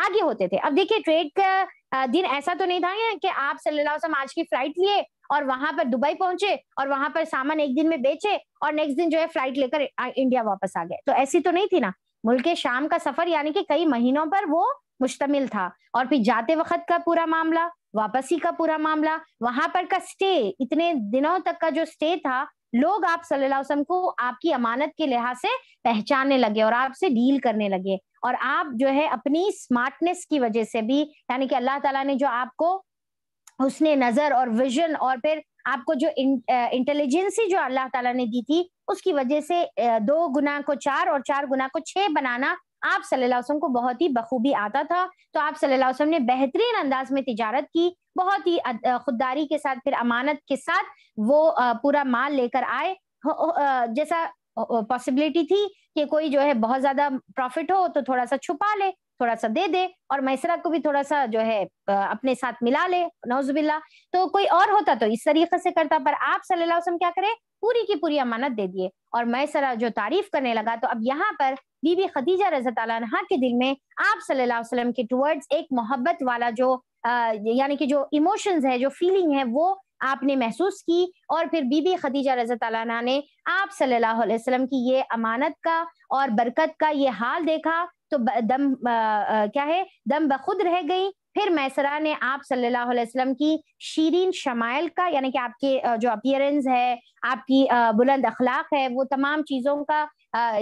आगे होते थे अब देखिए ट्रेड का दिन ऐसा तो नहीं था कि आप सल्लल्लाहु अलैहि वसल्लम आज की फ्लाइट लिए और वहां पर दुबई पहुंचे और वहां पर सामान एक दिन में बेचे और नेक्स्ट दिन जो है फ्लाइट लेकर इंडिया वापस आ गए तो ऐसी तो नहीं थी ना मुल्क शाम का सफर यानी कि कई महीनों पर वो मुश्तमिल था और फिर जाते वक्त का पूरा मामला वापसी का पूरा मामला वहां पर का स्टे इतने दिनों तक का जो स्टे था लोग आप सल्लल्लाहु अलैहि वसल्लम को आपकी अमानत के लिहाज से पहचानने लगे और आपसे डील करने लगे और आप जो है अपनी स्मार्टनेस की वजह से भी यानी कि अल्लाह ताला ने जो आपको उसने नजर और विजन और फिर आपको जो इंटेलिजेंसी जो अल्लाह ताला ने दी थी उसकी वजह से दो गुना को चार और चार गुना को छह बनाना आप सल्लाम को बहुत ही बखूबी आता था तो आप सल्लाम ने बेहतरीन अंदाज में तजारत की बहुत ही खुददारी के साथ फिर अमानत के साथ वो पूरा माल लेकर आए जैसा पॉसिबिलिटी थी कि कोई जो है बहुत ज्यादा प्रॉफिट हो तो थोड़ा सा छुपा ले थोड़ा सा दे दे और मैसरा को भी थोड़ा सा जो है अपने साथ मिला ले नौजुबिल्ला तो कोई और होता तो इस तरीके से करता पर आप सल्लल्लाहु अलैहि वसल्लम क्या करे पूरी की पूरी अमानत दे दिए और मैं सरा जो तारीफ करने लगा तो अब यहाँ पर बीबी खदीजा रजत के दिल में आप सल्लाम के टूवर्ड्स एक मोहब्बत वाला जो यानी कि जो इमोशंस है जो फीलिंग है वो आपने महसूस की और फिर बीबी खदीजा रजत ने आप सल्लाम की ये अमानत का और बरकत का ये हाल देखा तो दम आ, आ, क्या है दम बखुद रह गई फिर मैसरा ने आप सल्लल्लाहु अलैहि वसल्लम की शीरीन शमाइल का यानी कि आपके जो अपियरेंस है आपकी बुलंद अखलाक है वो तमाम चीज़ों का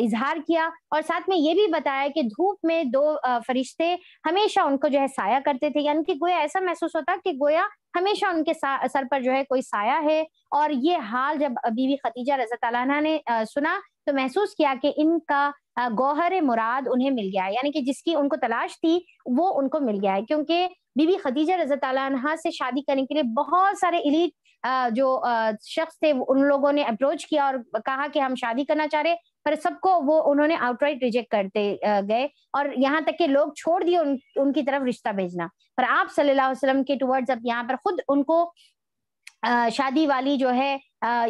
इजहार किया और साथ में ये भी बताया कि धूप में दो फरिश्ते हमेशा उनको जो है साया करते थे यानी कि गोया ऐसा महसूस होता कि गोया हमेशा उनके सर पर जो है कोई साया है और ये हाल जब बीवी खतीजा रजा तला ने सुना तो महसूस किया कि इनका गौहर मुराद उन्हें मिल गया यानी कि जिसकी उनको तलाश थी वो उनको मिल गया है क्योंकि बीबी खदीजा रजा से शादी करने के लिए बहुत सारे इलीट जो शख्स थे उन लोगों ने अप्रोच किया और कहा कि हम शादी करना चाह रहे पर सबको वो उन्होंने आउटराइट रिजेक्ट करते गए और यहाँ तक के लोग छोड़ दिए उन, उनकी तरफ रिश्ता भेजना पर आप सल्लल्लाहु अलैहि वसल्लम के टुवर्ड्स अब यहाँ पर खुद उनको शादी वाली जो है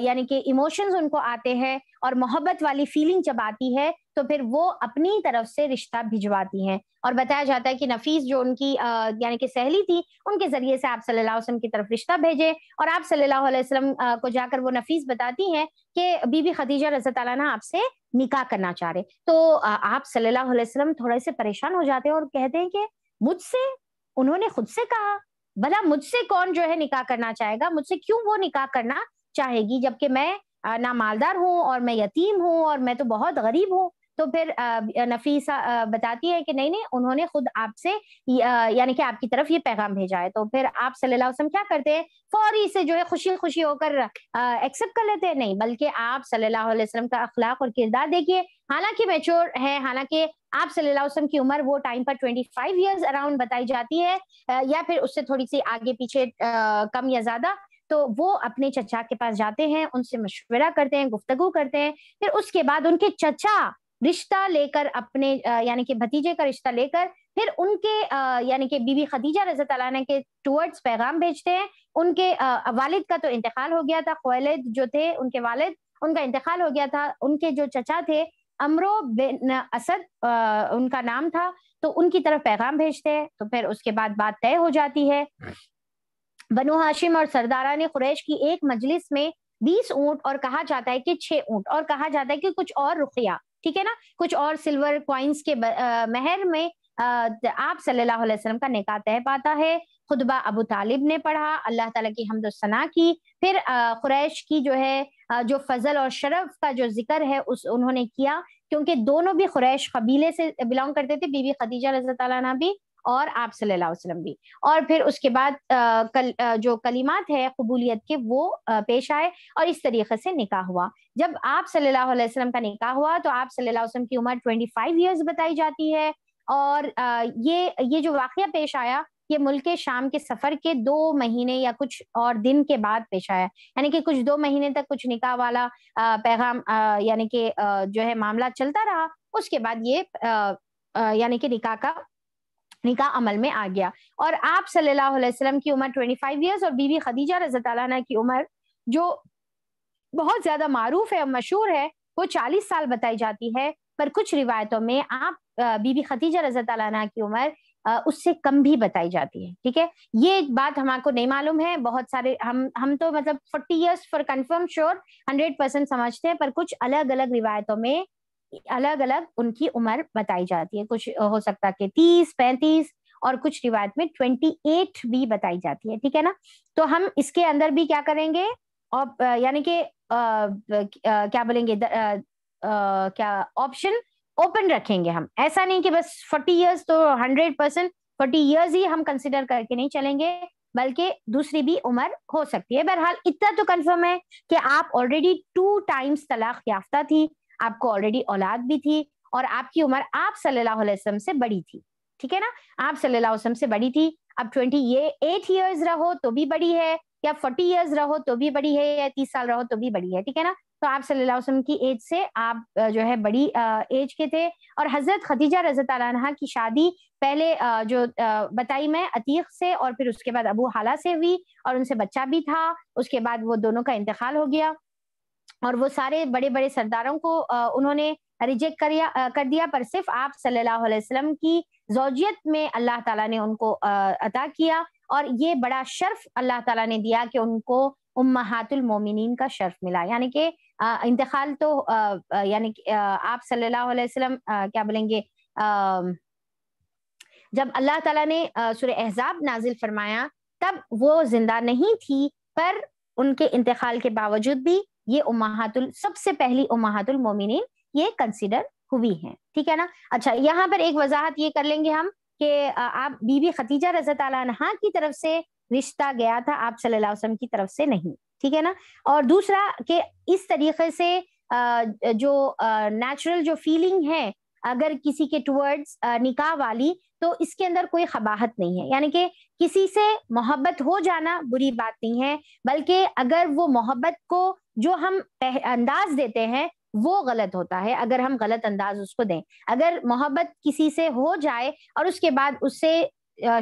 यानी कि इमोशंस उनको आते हैं और मोहब्बत वाली फीलिंग जब आती है तो फिर वो अपनी तरफ से रिश्ता भिजवाती हैं और बताया जाता है कि नफीस जो उनकी यानी कि सहेली थी उनके जरिए से आप सल्लल्लाहु अलैहि वसल्लम की तरफ रिश्ता भेजे और आप सल्लल्लाहु अलैहि वसल्लम को जाकर वो नफीस बताती हैं कि बीबी खदीजा रजत ना आपसे निकाह करना चाह रहे तो आप सल्लल्लाहु अलैहि वसल्लम थोड़े से परेशान हो जाते हैं और कहते हैं कि मुझसे उन्होंने खुद से कहा भला मुझसे कौन जो है निकाह करना चाहेगा मुझसे क्यों वो निकाह करना चाहेगी जबकि मैं ना मालदार हूँ और मैं यतीम हूँ और मैं तो बहुत गरीब हूँ तो फिर नफीसा बताती है कि नहीं नहीं उन्होंने खुद आपसे यानी कि आपकी तरफ ये पैगाम भेजा है तो फिर आप सल्लल्लाहु अलैहि वसल्लम क्या करते हैं फौरी से जो है खुशी खुशी होकर एक्सेप्ट कर लेते हैं नहीं बल्कि आप सल्लल्लाहु अलैहि वसल्लम का अखलाक और किरदार देखिए हालांकि मेच्योर है हालांकि आप सल्लल्लाहु अलैहि वसल्लम की उम्र वो टाइम पर 25 ईयर्स अराउंड बताई जाती है या फिर उससे थोड़ी सी आगे पीछे कम या ज्यादा तो वो अपने चचा के पास जाते हैं उनसे मशवरा करते हैं गुफ्तगु करते हैं फिर उसके बाद उनके चचा रिश्ता लेकर अपने यानी कि भतीजे का रिश्ता लेकर फिर उनके यानी कि बीबी खदीजा रजत के टूवर्ड्स पैगाम भेजते हैं उनके वालिद का तो इंतकाल हो गया था खलद जो थे उनके वालिद उनका इंतकाल हो गया था उनके जो चचा थे अमरो बिन असद आ, उनका नाम था तो उनकी तरफ पैगाम भेजते हैं तो फिर उसके बाद बात तय हो जाती है बनु हाशिम और सरदारा ने कुरैश की एक मजलिस में बीस ऊंट और कहा जाता है कि छह ऊंट और कहा जाता है कि कुछ और रुखिया ठीक है ना कुछ और सिल्वर क्वाइंस के महर में आप सल्लल्लाहु अलैहि वसल्लम का निकाह तय पाता है खुदबा अबू तालिब ने पढ़ा अल्लाह ताला की हमदसना की फिर कुरैश की जो है जो फजल और शरफ का जो जिक्र है उस उन्होंने किया क्योंकि दोनों भी कुरैश कबीले से बिलोंग करते थे बीबी खदीजा रजा भी और आप सल्लल्लाहु अलैहि वसल्लम भी और फिर उसके बाद आ, कल आ, जो कलीमात है कबूलियत के वो आ, पेश आए और इस तरीके से निकाह हुआ जब आप सल्लल्लाहु अलैहि वसल्लम का निकाह हुआ तो आप सल्लल्लाहु अलैहि वसल्लम की उम्र ट्वेंटी फाइव ईयर्स बताई जाती है और आ, ये ये जो वाक़ पेश आया ये मुल्क शाम के सफर के दो महीने या कुछ और दिन के बाद पेश आया यानी कि कुछ दो महीने तक कुछ निकाह वाला पैगाम यानी कि जो है मामला चलता रहा उसके बाद ये यानी कि निकाह का निका अमल में आ गया और आप सल्लल्लाहु अलैहि वसल्लम की उम्र 25 इयर्स और बीवी खदीजा रजत की उम्र जो बहुत ज्यादा मारूफ है मशहूर है वो 40 साल बताई जाती है पर कुछ रिवायतों में आप बीबी खदीजा रजत की उम्र उससे कम भी बताई जाती है ठीक है ये बात हमारे को नहीं मालूम है बहुत सारे हम हम तो मतलब 40 years for confirm sure 100 percent समझते हैं पर कुछ अलग अलग रिवायतों में अलग अलग उनकी उम्र बताई जाती है कुछ हो सकता है तीस पैंतीस और कुछ रिवायत में ट्वेंटी एट भी बताई जाती है ठीक है ना तो हम इसके अंदर भी क्या करेंगे और यानी कि क्या बोलेंगे द, आ, आ, क्या ऑप्शन ओपन रखेंगे हम ऐसा नहीं कि बस फोर्टी ईयर्स तो हंड्रेड परसेंट फोर्टी ईयर्स ही हम कंसिडर करके नहीं चलेंगे बल्कि दूसरी भी उम्र हो सकती है बहरहाल इतना तो कंफर्म है कि आप ऑलरेडी टू टाइम्स तलाक याफ्ता थी आपको ऑलरेडी औलाद भी थी और आपकी उम्र आप सल्लल्लाहु अलैहि वसल्लम से बड़ी थी ठीक है ना आप सल्लल्लाहु अलैहि वसल्लम से बड़ी थी अब ट्वेंटी ये एट ईयर्स रहो तो भी बड़ी है या फोर्टी ईयर्स रहो तो भी बड़ी है या तीस साल रहो तो भी बड़ी है ठीक है ना तो आप सल्लल्लाहु अलैहि वसल्लम की एज से आप जो है बड़ी एज के थे और हजरत खदीजा रजत की शादी पहले जो बताई मैं अतीक से और फिर उसके बाद अबू हाला से हुई और उनसे बच्चा भी था उसके बाद वो दोनों का इंतकाल हो गया और वो सारे बड़े बड़े सरदारों को उन्होंने रिजेक्ट कर, कर दिया पर सिर्फ आप सल्लल्लाहु अलैहि वसल्लम की जोजियत में अल्लाह ताला ने उनको अता किया और ये बड़ा शर्फ अल्लाह ताला ने दिया कि उनको उम्मातुल मोमिनीन का शर्फ मिला यानी कि इंतकाल तो यानी आप सल्लल्लाहु अलैहि वसल्लम क्या बोलेंगे जब अल्लाह ताला ने सुर एहजाब नाजिल फरमाया तब वो जिंदा नहीं थी पर उनके इंतकाल के बावजूद भी ये उमाहतुल सबसे पहली उमाहतुल मोमिन ये कंसिडर हुई है ठीक है ना अच्छा यहाँ पर एक वजाहत ये कर लेंगे हम कि आप बीबी खतीजा रजत नहा की तरफ से रिश्ता गया था आप सल्लल्लाहु अलैहि वसल्लम की तरफ से नहीं ठीक है ना और दूसरा कि इस तरीके से जो नेचुरल जो फीलिंग है अगर किसी के टुवर्ड्स निकाह वाली तो इसके अंदर कोई खबाहत नहीं है यानी कि किसी से मोहब्बत हो जाना बुरी बात नहीं है बल्कि अगर वो मोहब्बत को जो हम अंदाज देते हैं वो गलत होता है अगर हम गलत अंदाज उसको दें अगर मोहब्बत किसी से हो जाए और उसके बाद उससे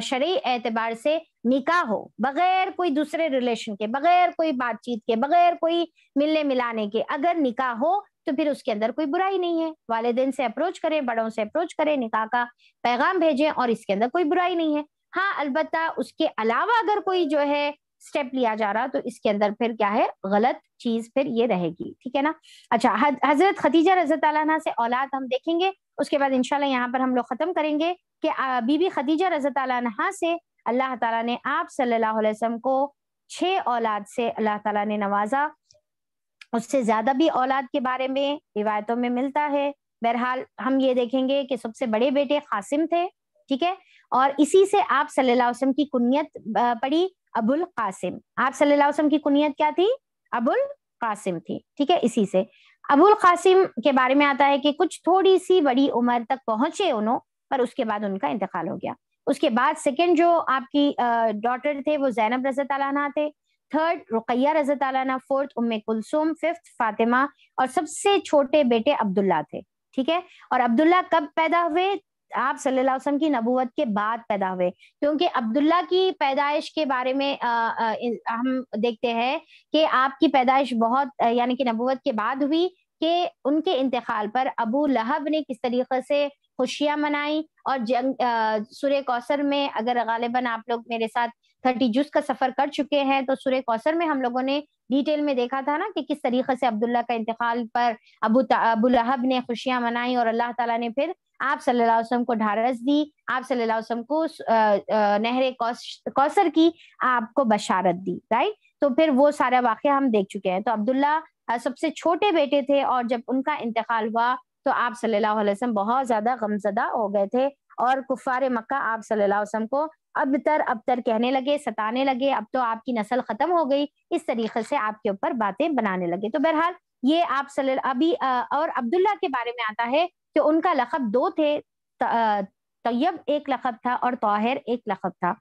शरी एतबार से निकाह हो बगैर कोई दूसरे रिलेशन के बगैर कोई बातचीत के बगैर कोई मिलने मिलाने के अगर निकाह हो तो फिर उसके अंदर कोई बुराई नहीं है वालदेन से अप्रोच करें बड़ों से अप्रोच करें निकाह का पैगाम भेजें और इसके अंदर कोई बुराई नहीं है हाँ अलबत् उसके अलावा अगर कोई जो है स्टेप लिया जा रहा तो इसके अंदर फिर क्या है गलत चीज फिर ये रहेगी ठीक है ना अच्छा हजरत खदीजा रजत से औलाद हम देखेंगे उसके बाद इनशाला यहाँ पर हम लोग खत्म करेंगे कि बीबी खदीजा रजत से अल्लाह तला ने आप सल्लल्लाहु अलैहि वसल्लम को छह औलाद से अल्लाह तला ने नवाजा उससे ज्यादा भी औलाद के बारे में रिवायतों में मिलता है बहरहाल हम ये देखेंगे कि सबसे बड़े बेटे कासिम थे ठीक है और इसी से आप सल्लाम की कुनियत पड़ी अबुल कासिम आप सल्लल्लाहु अलैहि वसल्लम की कुनियत क्या थी अबुल कासिम थी ठीक है इसी से अबुल कासिम के बारे में आता है कि कुछ थोड़ी सी बड़ी उम्र तक पहुंचे उन्हों पर उसके बाद उनका इंतकाल हो गया उसके बाद सेकेंड जो आपकी डॉटर थे वो जैनब रजत आलाना थे थर्ड रुकैया रजत आलाना fourth Umme Kulsum fifth Fatima और सबसे छोटे बेटे अब्दुल्ला थे ठीक है और अब्दुल्ला कब पैदा हुए आप सल्लल्लाहु अलैहि वसल्लम की नबूवत के बाद पैदा हुए क्योंकि अब्दुल्ला की पैदाइश के बारे में आ, आ, हम देखते हैं कि आपकी पैदाइश बहुत यानी कि नबूवत के बाद हुई कि उनके इंतकाल पर अबू लहब ने किस तरीके से खुशियां मनाई और जंग सुर कौसर में अगर गालिबा आप लोग मेरे साथ थर्टी जूस का सफर कर चुके हैं तो सुर कौसर में हम लोगों ने डिटेल में देखा था ना कि किस तरीके से अब्दुल्ला का इंतकाल पर अबू अबू लहब ने खुशियां मनाई और अल्लाह ताला ने फिर आप सल्लल्लाहु अलैहि वसल्लम को ढारस दी आप सल्लल्लाहु अलैहि वसल्लम को नहरे कौसर की आपको बशारत दी राइट तो फिर वो सारा वाक्य हम देख चुके हैं तो अब्दुल्ला सबसे छोटे बेटे थे और जब उनका इंतकाल हुआ तो आप सल्लल्लाहु अलैहि वसल्लम बहुत ज्यादा गमजदा हो गए थे और कुफार मक्का आप सल्लल्लाहु अलैहि वसल्लम को अब तर अब तर कहने लगे सताने लगे अब तो आपकी नस्ल खत्म हो गई इस तरीके से आपके ऊपर बातें बनाने लगे तो बहरहाल ये आप सल अभी और अब्दुल्ला के बारे में आता है तो उनका लखब दो थे तैयब एक लखब था और तोहिर एक लखब था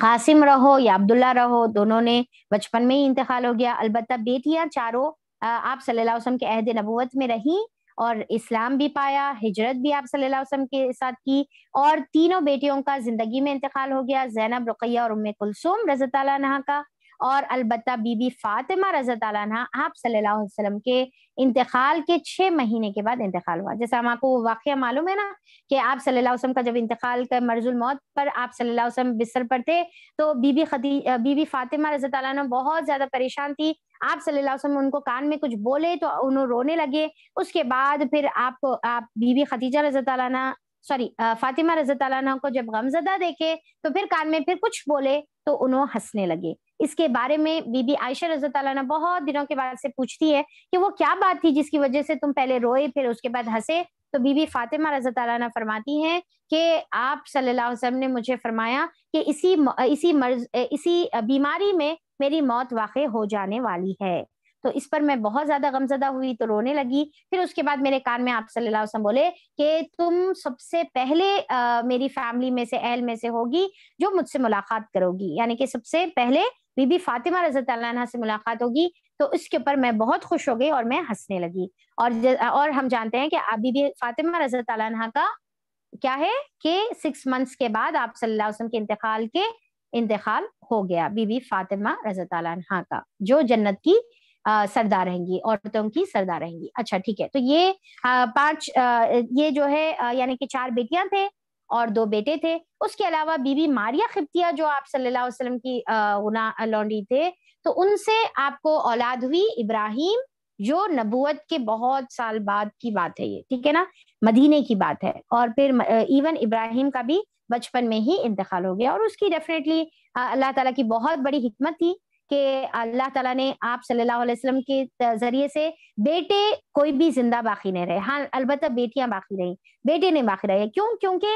कासिम रहो या अब्दुल्ला रहो दोनों ने बचपन में ही इंतकाल हो गया अलबत्त बेटियां चारों आप सल्लल्लाहु अलैहि वसल्लम के अहद नबूवत में रहीं और इस्लाम भी पाया हिजरत भी आप सल्लल्लाहु अलैहि वसल्लम के साथ की और तीनों बेटियों का जिंदगी में इंतकाल हो गया जैनब रुकैया और उम कुलसुम रजत का और अलबत् बीबी फातिमा रजत आप सल्लाम के इंतकाल के छः महीने के बाद इंतकाल हुआ जैसे हम आपको वाक़ मालूम है ना कि आप सल्ला का जब इंतकाल कर मर्जुल मौत पर आप सल्ला बिस्तर पर थे तो बीबी खदी बीबी फातिमा रजत बहुत ज़्यादा परेशान थी आप सल्ला उनको कान में कुछ बोले तो उन्होंने रोने लगे उसके बाद फिर आप आप बीबी खदीजा रजत सॉरी फातिमा रजत को जब गमजदा देखे तो फिर कान में फिर कुछ बोले तो उन्होंने हंसने लगे इसके बारे में बीबी आयशा रजतला ने बहुत दिनों के बाद से पूछती है कि वो क्या बात थी जिसकी वजह से तुम पहले रोए फिर उसके बाद हंसे तो बीबी फातिमा रजतला ने फरमाती हैं कि आप सल्लल्लाहु अलैहि वसल्लम ने मुझे फरमाया कि इसी इसी मर्ज इसी बीमारी में मेरी मौत वाक़ हो जाने वाली है तो इस पर मैं बहुत ज्यादा गमजदा हुई तो रोने लगी फिर उसके बाद मेरे कान में आप सल्लल्लाहु अलैहि वसल्लम बोले कि तुम सबसे पहले आ, मेरी फैमिली में से अहल में से होगी जो मुझसे मुलाकात करोगी यानी कि सबसे पहले बीबी फातिमा रजत से मुलाकात होगी तो उसके ऊपर मैं बहुत खुश हो गई और मैं हंसने लगी और और हम जानते हैं कि बीबी फातिमा रजत का क्या है कि सिक्स मंथ्स के बाद आप सल्लल्लाहु अलैहि वसल्लम के इंतकाल के इंतकाल हो गया बीबी फातिमा रजत का जो जन्नत की सरदार रहेंगी औरतों की सरदार रहेंगी अच्छा ठीक है तो ये पांच ये जो है यानी कि चार बेटियां थे और दो बेटे थे उसके अलावा बीबी मारिया खिप्तिया जो आप सल्लल्लाहु अलैहि वसल्लम की गुना लौंडी थे तो उनसे आपको औलाद हुई इब्राहिम जो नबूत के बहुत साल बाद की बात है ये ठीक है ना मदीने की बात है और फिर इवन इब्राहिम का भी बचपन में ही इंतकाल हो गया और उसकी डेफिनेटली अल्लाह ताला की बहुत बड़ी हिकमत थी कि अल्लाह ताला ने आप सल्लल्लाहु अलैहि वसल्लम के जरिए से बेटे कोई भी जिंदा बाकी नहीं रहे हाँ अलबत्त बेटियां बाकी रही बेटे नहीं बाकी रहे क्यों क्योंकि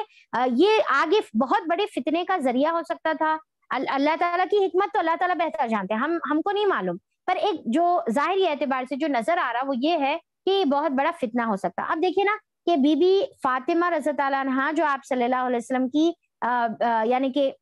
ये आगे बहुत बड़े फितने का जरिया हो सकता था अल्लाह ताला की हमत तो अल्लाह ताला बेहतर जानते हैं हम हमको नहीं मालूम पर एक जो जाहिर एतबार से जो नजर आ रहा वो ये है कि बहुत बड़ा फितना हो सकता अब देखिए ना कि बीबी फातिमा रजत जो आप सल्लाम की यानी कि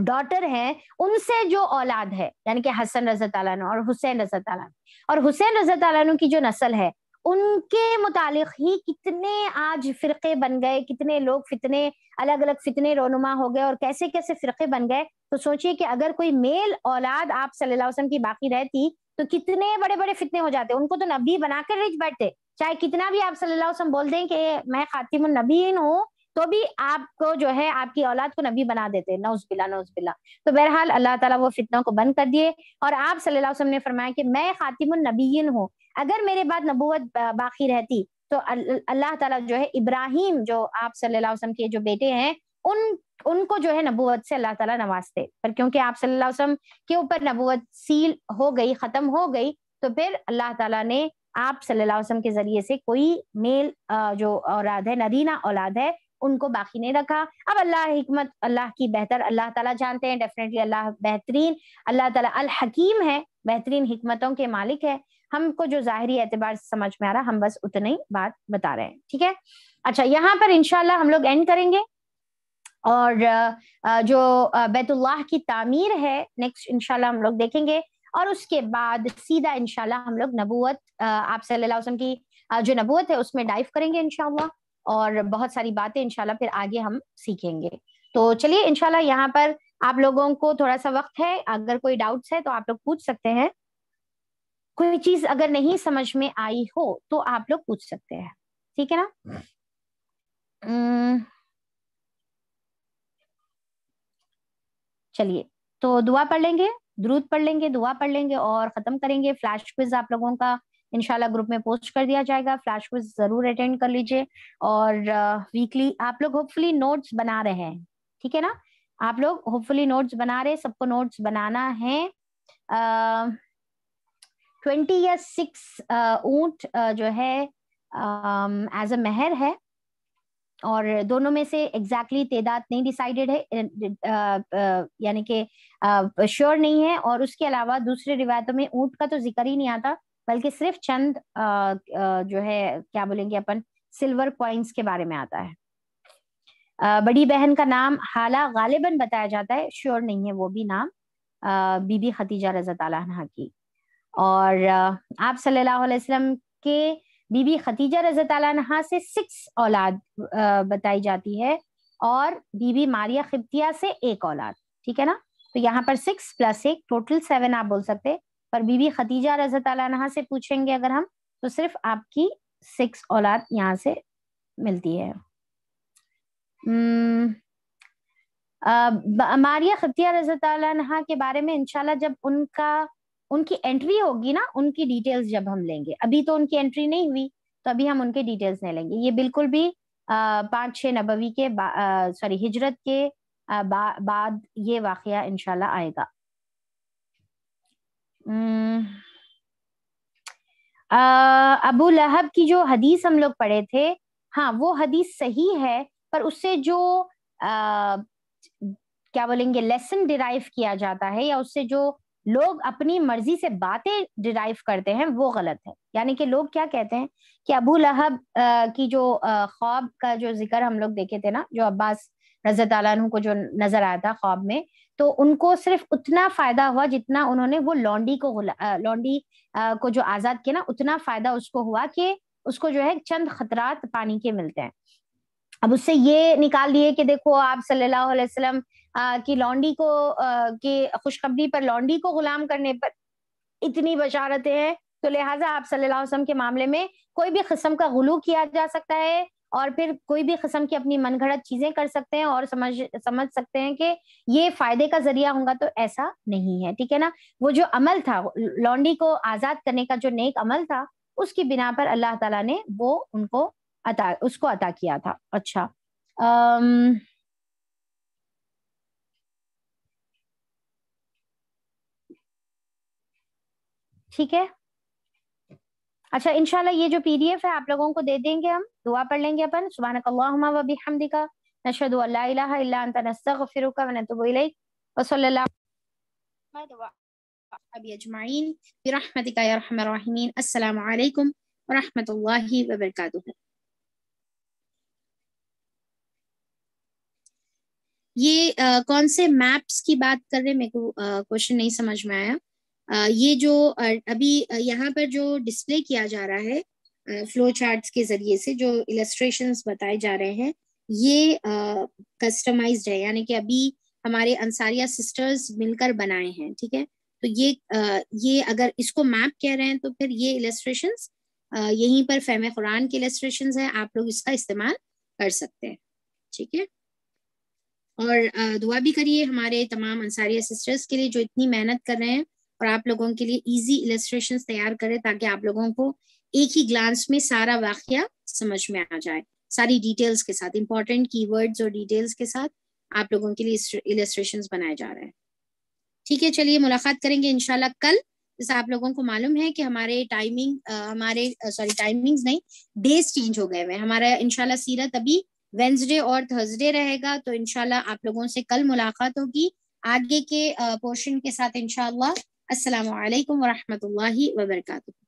डॉटर हैं उनसे जो औलाद है यानी कि हसन रजत और हुसैन रजत और हुसैन रजत की जो नस्ल है उनके मुतालिक ही कितने आज फिरके बन गए कितने लोग फितने अलग अलग फितने रोनुमा हो गए और कैसे कैसे फिरके बन गए तो सोचिए कि अगर कोई मेल औलाद आप सल्लल्लाहु अलैहि वसल्लम की बाकी रहती तो कितने बड़े बड़े फितने हो जाते उनको तो नबी बनाकर रिच बैठते चाहे कितना भी आप सल्लल्लाहु बोल दें कि मैं खातिम नबीन हूँ तो भी आपको जो है आपकी औलाद को नबी बना देते नौज बिला नौज बिला तो बहरहाल अल्लाह ताला वो फितना को बंद कर दिए और आप सल्लल्लाहु अलैहि वसल्लम ने फरमाया कि मैं खातिमुन हूँ अगर मेरे बाद नबूवत बाकी रहती तो अल्लाह ताला जो है इब्राहिम जो आप सल्लल्लाहु अलैहि वसल्लम के जो बेटे हैं उन उनको जो है नबूवत से अल्लाह ताला नवाजते पर क्योंकि आप सल्लल्लाहु अलैहि वसल्लम के ऊपर नबूवत सील हो गई खत्म हो गई तो फिर अल्लाह ताला ने आप सल्लल्लाहु अलैहि वसल्लम के जरिए से कोई मेल जो औलाद है नरीना औलाद है उनको बाकी नहीं रखा अब अल्लाह हिकमत अल्लाह की बेहतर अल्लाह ताला जानते हैं डेफिनेटली अल्लाह बेहतरीन अल्लाह ताला अल हकीम है बेहतरीन हिकमतों के मालिक है हमको जो ज़ाहरी एतबार से समझ में आ रहा हम बस उतनी ही बात बता रहे हैं ठीक है अच्छा यहाँ पर इनशाला हम लोग एंड करेंगे और जो बैतुल्लाह की तामीर है नेक्स्ट इनशाला हम लोग देखेंगे और उसके बाद सीधा इनशाला हम लोग नबूत आप सल्लल्लाहु अलैहि वसल्लम की जो नबूत है उसमें डाइव करेंगे इनशाला और बहुत सारी बातें इनशाला फिर आगे हम सीखेंगे तो चलिए इनशाला यहाँ पर आप लोगों को थोड़ा सा वक्त है अगर कोई डाउट्स है तो आप लोग पूछ सकते हैं कोई चीज अगर नहीं समझ में आई हो तो आप लोग पूछ सकते हैं ठीक है ना चलिए तो दुआ पढ़ लेंगे द्रुत पढ़ लेंगे दुआ पढ़ लेंगे और खत्म करेंगे फ्लैश क्विज आप लोगों का इनशाला ग्रुप में पोस्ट कर दिया जाएगा फ्लैश कोर्स जरूर अटेंड कर लीजिए और वीकली आप लोग होपफुली नोट्स बना रहे हैं ठीक है ना आप लोग होपफुली नोट्स बना रहे सबको नोट्स बनाना है ट्वेंटी या सिक्स ऊंट जो है एज अ मेहर है और दोनों में से एग्जैक्टली exactly तेदात नहीं डिसाइडेड है यानी कि श्योर नहीं है और उसके अलावा दूसरे रिवायतों में ऊंट का तो जिक्र ही नहीं आता बल्कि सिर्फ चंद जो है क्या बोलेंगे अपन सिल्वर कॉइन्स के बारे में आता है बड़ी बहन का नाम हाला गालिबन बताया जाता है श्योर नहीं है वो भी नाम बीबी खतीजा रजत की और आप सल्लल्लाहु अलैहि वसल्लम के बीबी खतीजा रजत से सिक्स औलाद बताई जाती है और बीबी मारिया खिब्तिया से एक औलाद ठीक है ना तो यहाँ पर सिक्स प्लस एक टोटल सेवन आप बोल सकते पर बीबी खदीजा रजा से पूछेंगे अगर हम तो सिर्फ आपकी सिक्स औलाद यहाँ से मिलती है हम्म, मारिया खतिया रजत के बारे में इनशाला जब उनका उनकी एंट्री होगी ना उनकी डिटेल्स जब हम लेंगे अभी तो उनकी एंट्री नहीं हुई तो अभी हम उनके डिटेल्स नहीं लेंगे ये बिल्कुल भी पांच छह नबवी के सॉरी हिजरत के बा, बाद ये वाक़ इनशाला आएगा हम्म। अबू लहब की जो हदीस हम लोग पढ़े थे हाँ वो हदीस सही है पर उससे जो आ, क्या बोलेंगे लेसन डिराइव किया जाता है या उससे जो लोग अपनी मर्जी से बातें डिराइव करते हैं वो गलत है यानी कि लोग क्या कहते हैं कि अबू लहब की जो ख्वाब का जो जिक्र हम लोग देखे थे ना जो अब्बास रजत को जो नजर आया था ख्वाब में तो उनको सिर्फ उतना फायदा हुआ जितना उन्होंने वो लॉन्डी को लॉन्डी को जो आजाद किया ना उतना फायदा उसको हुआ कि उसको जो है चंद खतरात पानी के मिलते हैं अब उससे ये निकाल लिए कि देखो आप सल्लल्लाहु अलैहि वसल्लम की लॉन्डी को की खुशखबरी पर लॉन्डी को गुलाम करने पर इतनी बशारतें हैं तो लिहाजा आप सल्लल्लाहु अलैहि वसल्लम के मामले में कोई भी किस्म का गुलू किया जा सकता है और फिर कोई भी किस्म की अपनी मनगढ़ंत चीजें कर सकते हैं और समझ समझ सकते हैं कि ये फायदे का जरिया होगा तो ऐसा नहीं है ठीक है ना वो जो अमल था लॉन्डी को आजाद करने का जो नेक अमल था उसकी बिना पर अल्लाह तला ने वो उनको अता उसको अता किया था अच्छा अम्म ठीक है अच्छा इनशाला ये जो पीडीएफ है आप लोगों को दे देंगे हम दुआ पढ़ लेंगे अपन सुबह वबी ये आ, कौन से मैप्स की बात कर रहे मेरे को क्वेश्चन नहीं समझ में आया आ, ये जो आ, अभी यहाँ पर जो डिस्प्ले किया जा रहा है फ्लो चार्ट्स के जरिए से जो इलेस्ट्रेशन बताए जा रहे हैं ये कस्टमाइज्ड है यानी कि अभी हमारे अंसारिया सिस्टर्स मिलकर बनाए हैं ठीक है तो ये आ, ये अगर इसको मैप कह रहे हैं तो फिर ये इलेस्ट्रेशन यहीं पर फेम कुरान के इलेस्ट्रेशन है आप लोग इसका इस्तेमाल कर सकते हैं ठीक है और दुआ भी करिए हमारे तमाम अंसारिया सिस्टर्स के लिए जो इतनी मेहनत कर रहे हैं और आप लोगों के लिए इजी इलेस्ट्रेशन तैयार करें ताकि आप लोगों को एक ही ग्लांस में सारा वाक्य समझ में आ जाए सारी डिटेल्स के साथ इंपॉर्टेंट कीवर्ड्स और डिटेल्स के साथ आप लोगों के लिए इलेस्ट्रेशन बनाए जा रहे हैं ठीक है चलिए मुलाकात करेंगे इनशाला कल जैसे आप लोगों को मालूम है कि हमारे टाइमिंग आ, हमारे सॉरी टाइमिंग्स नहीं डेज चेंज हो गए हैं हमारा इनशाला सीरत अभी वेंसडे और थर्सडे रहेगा तो इनशाला आप लोगों से कल मुलाकात होगी आगे के पोर्शन के साथ इनशाला असलकम लाही वबरकू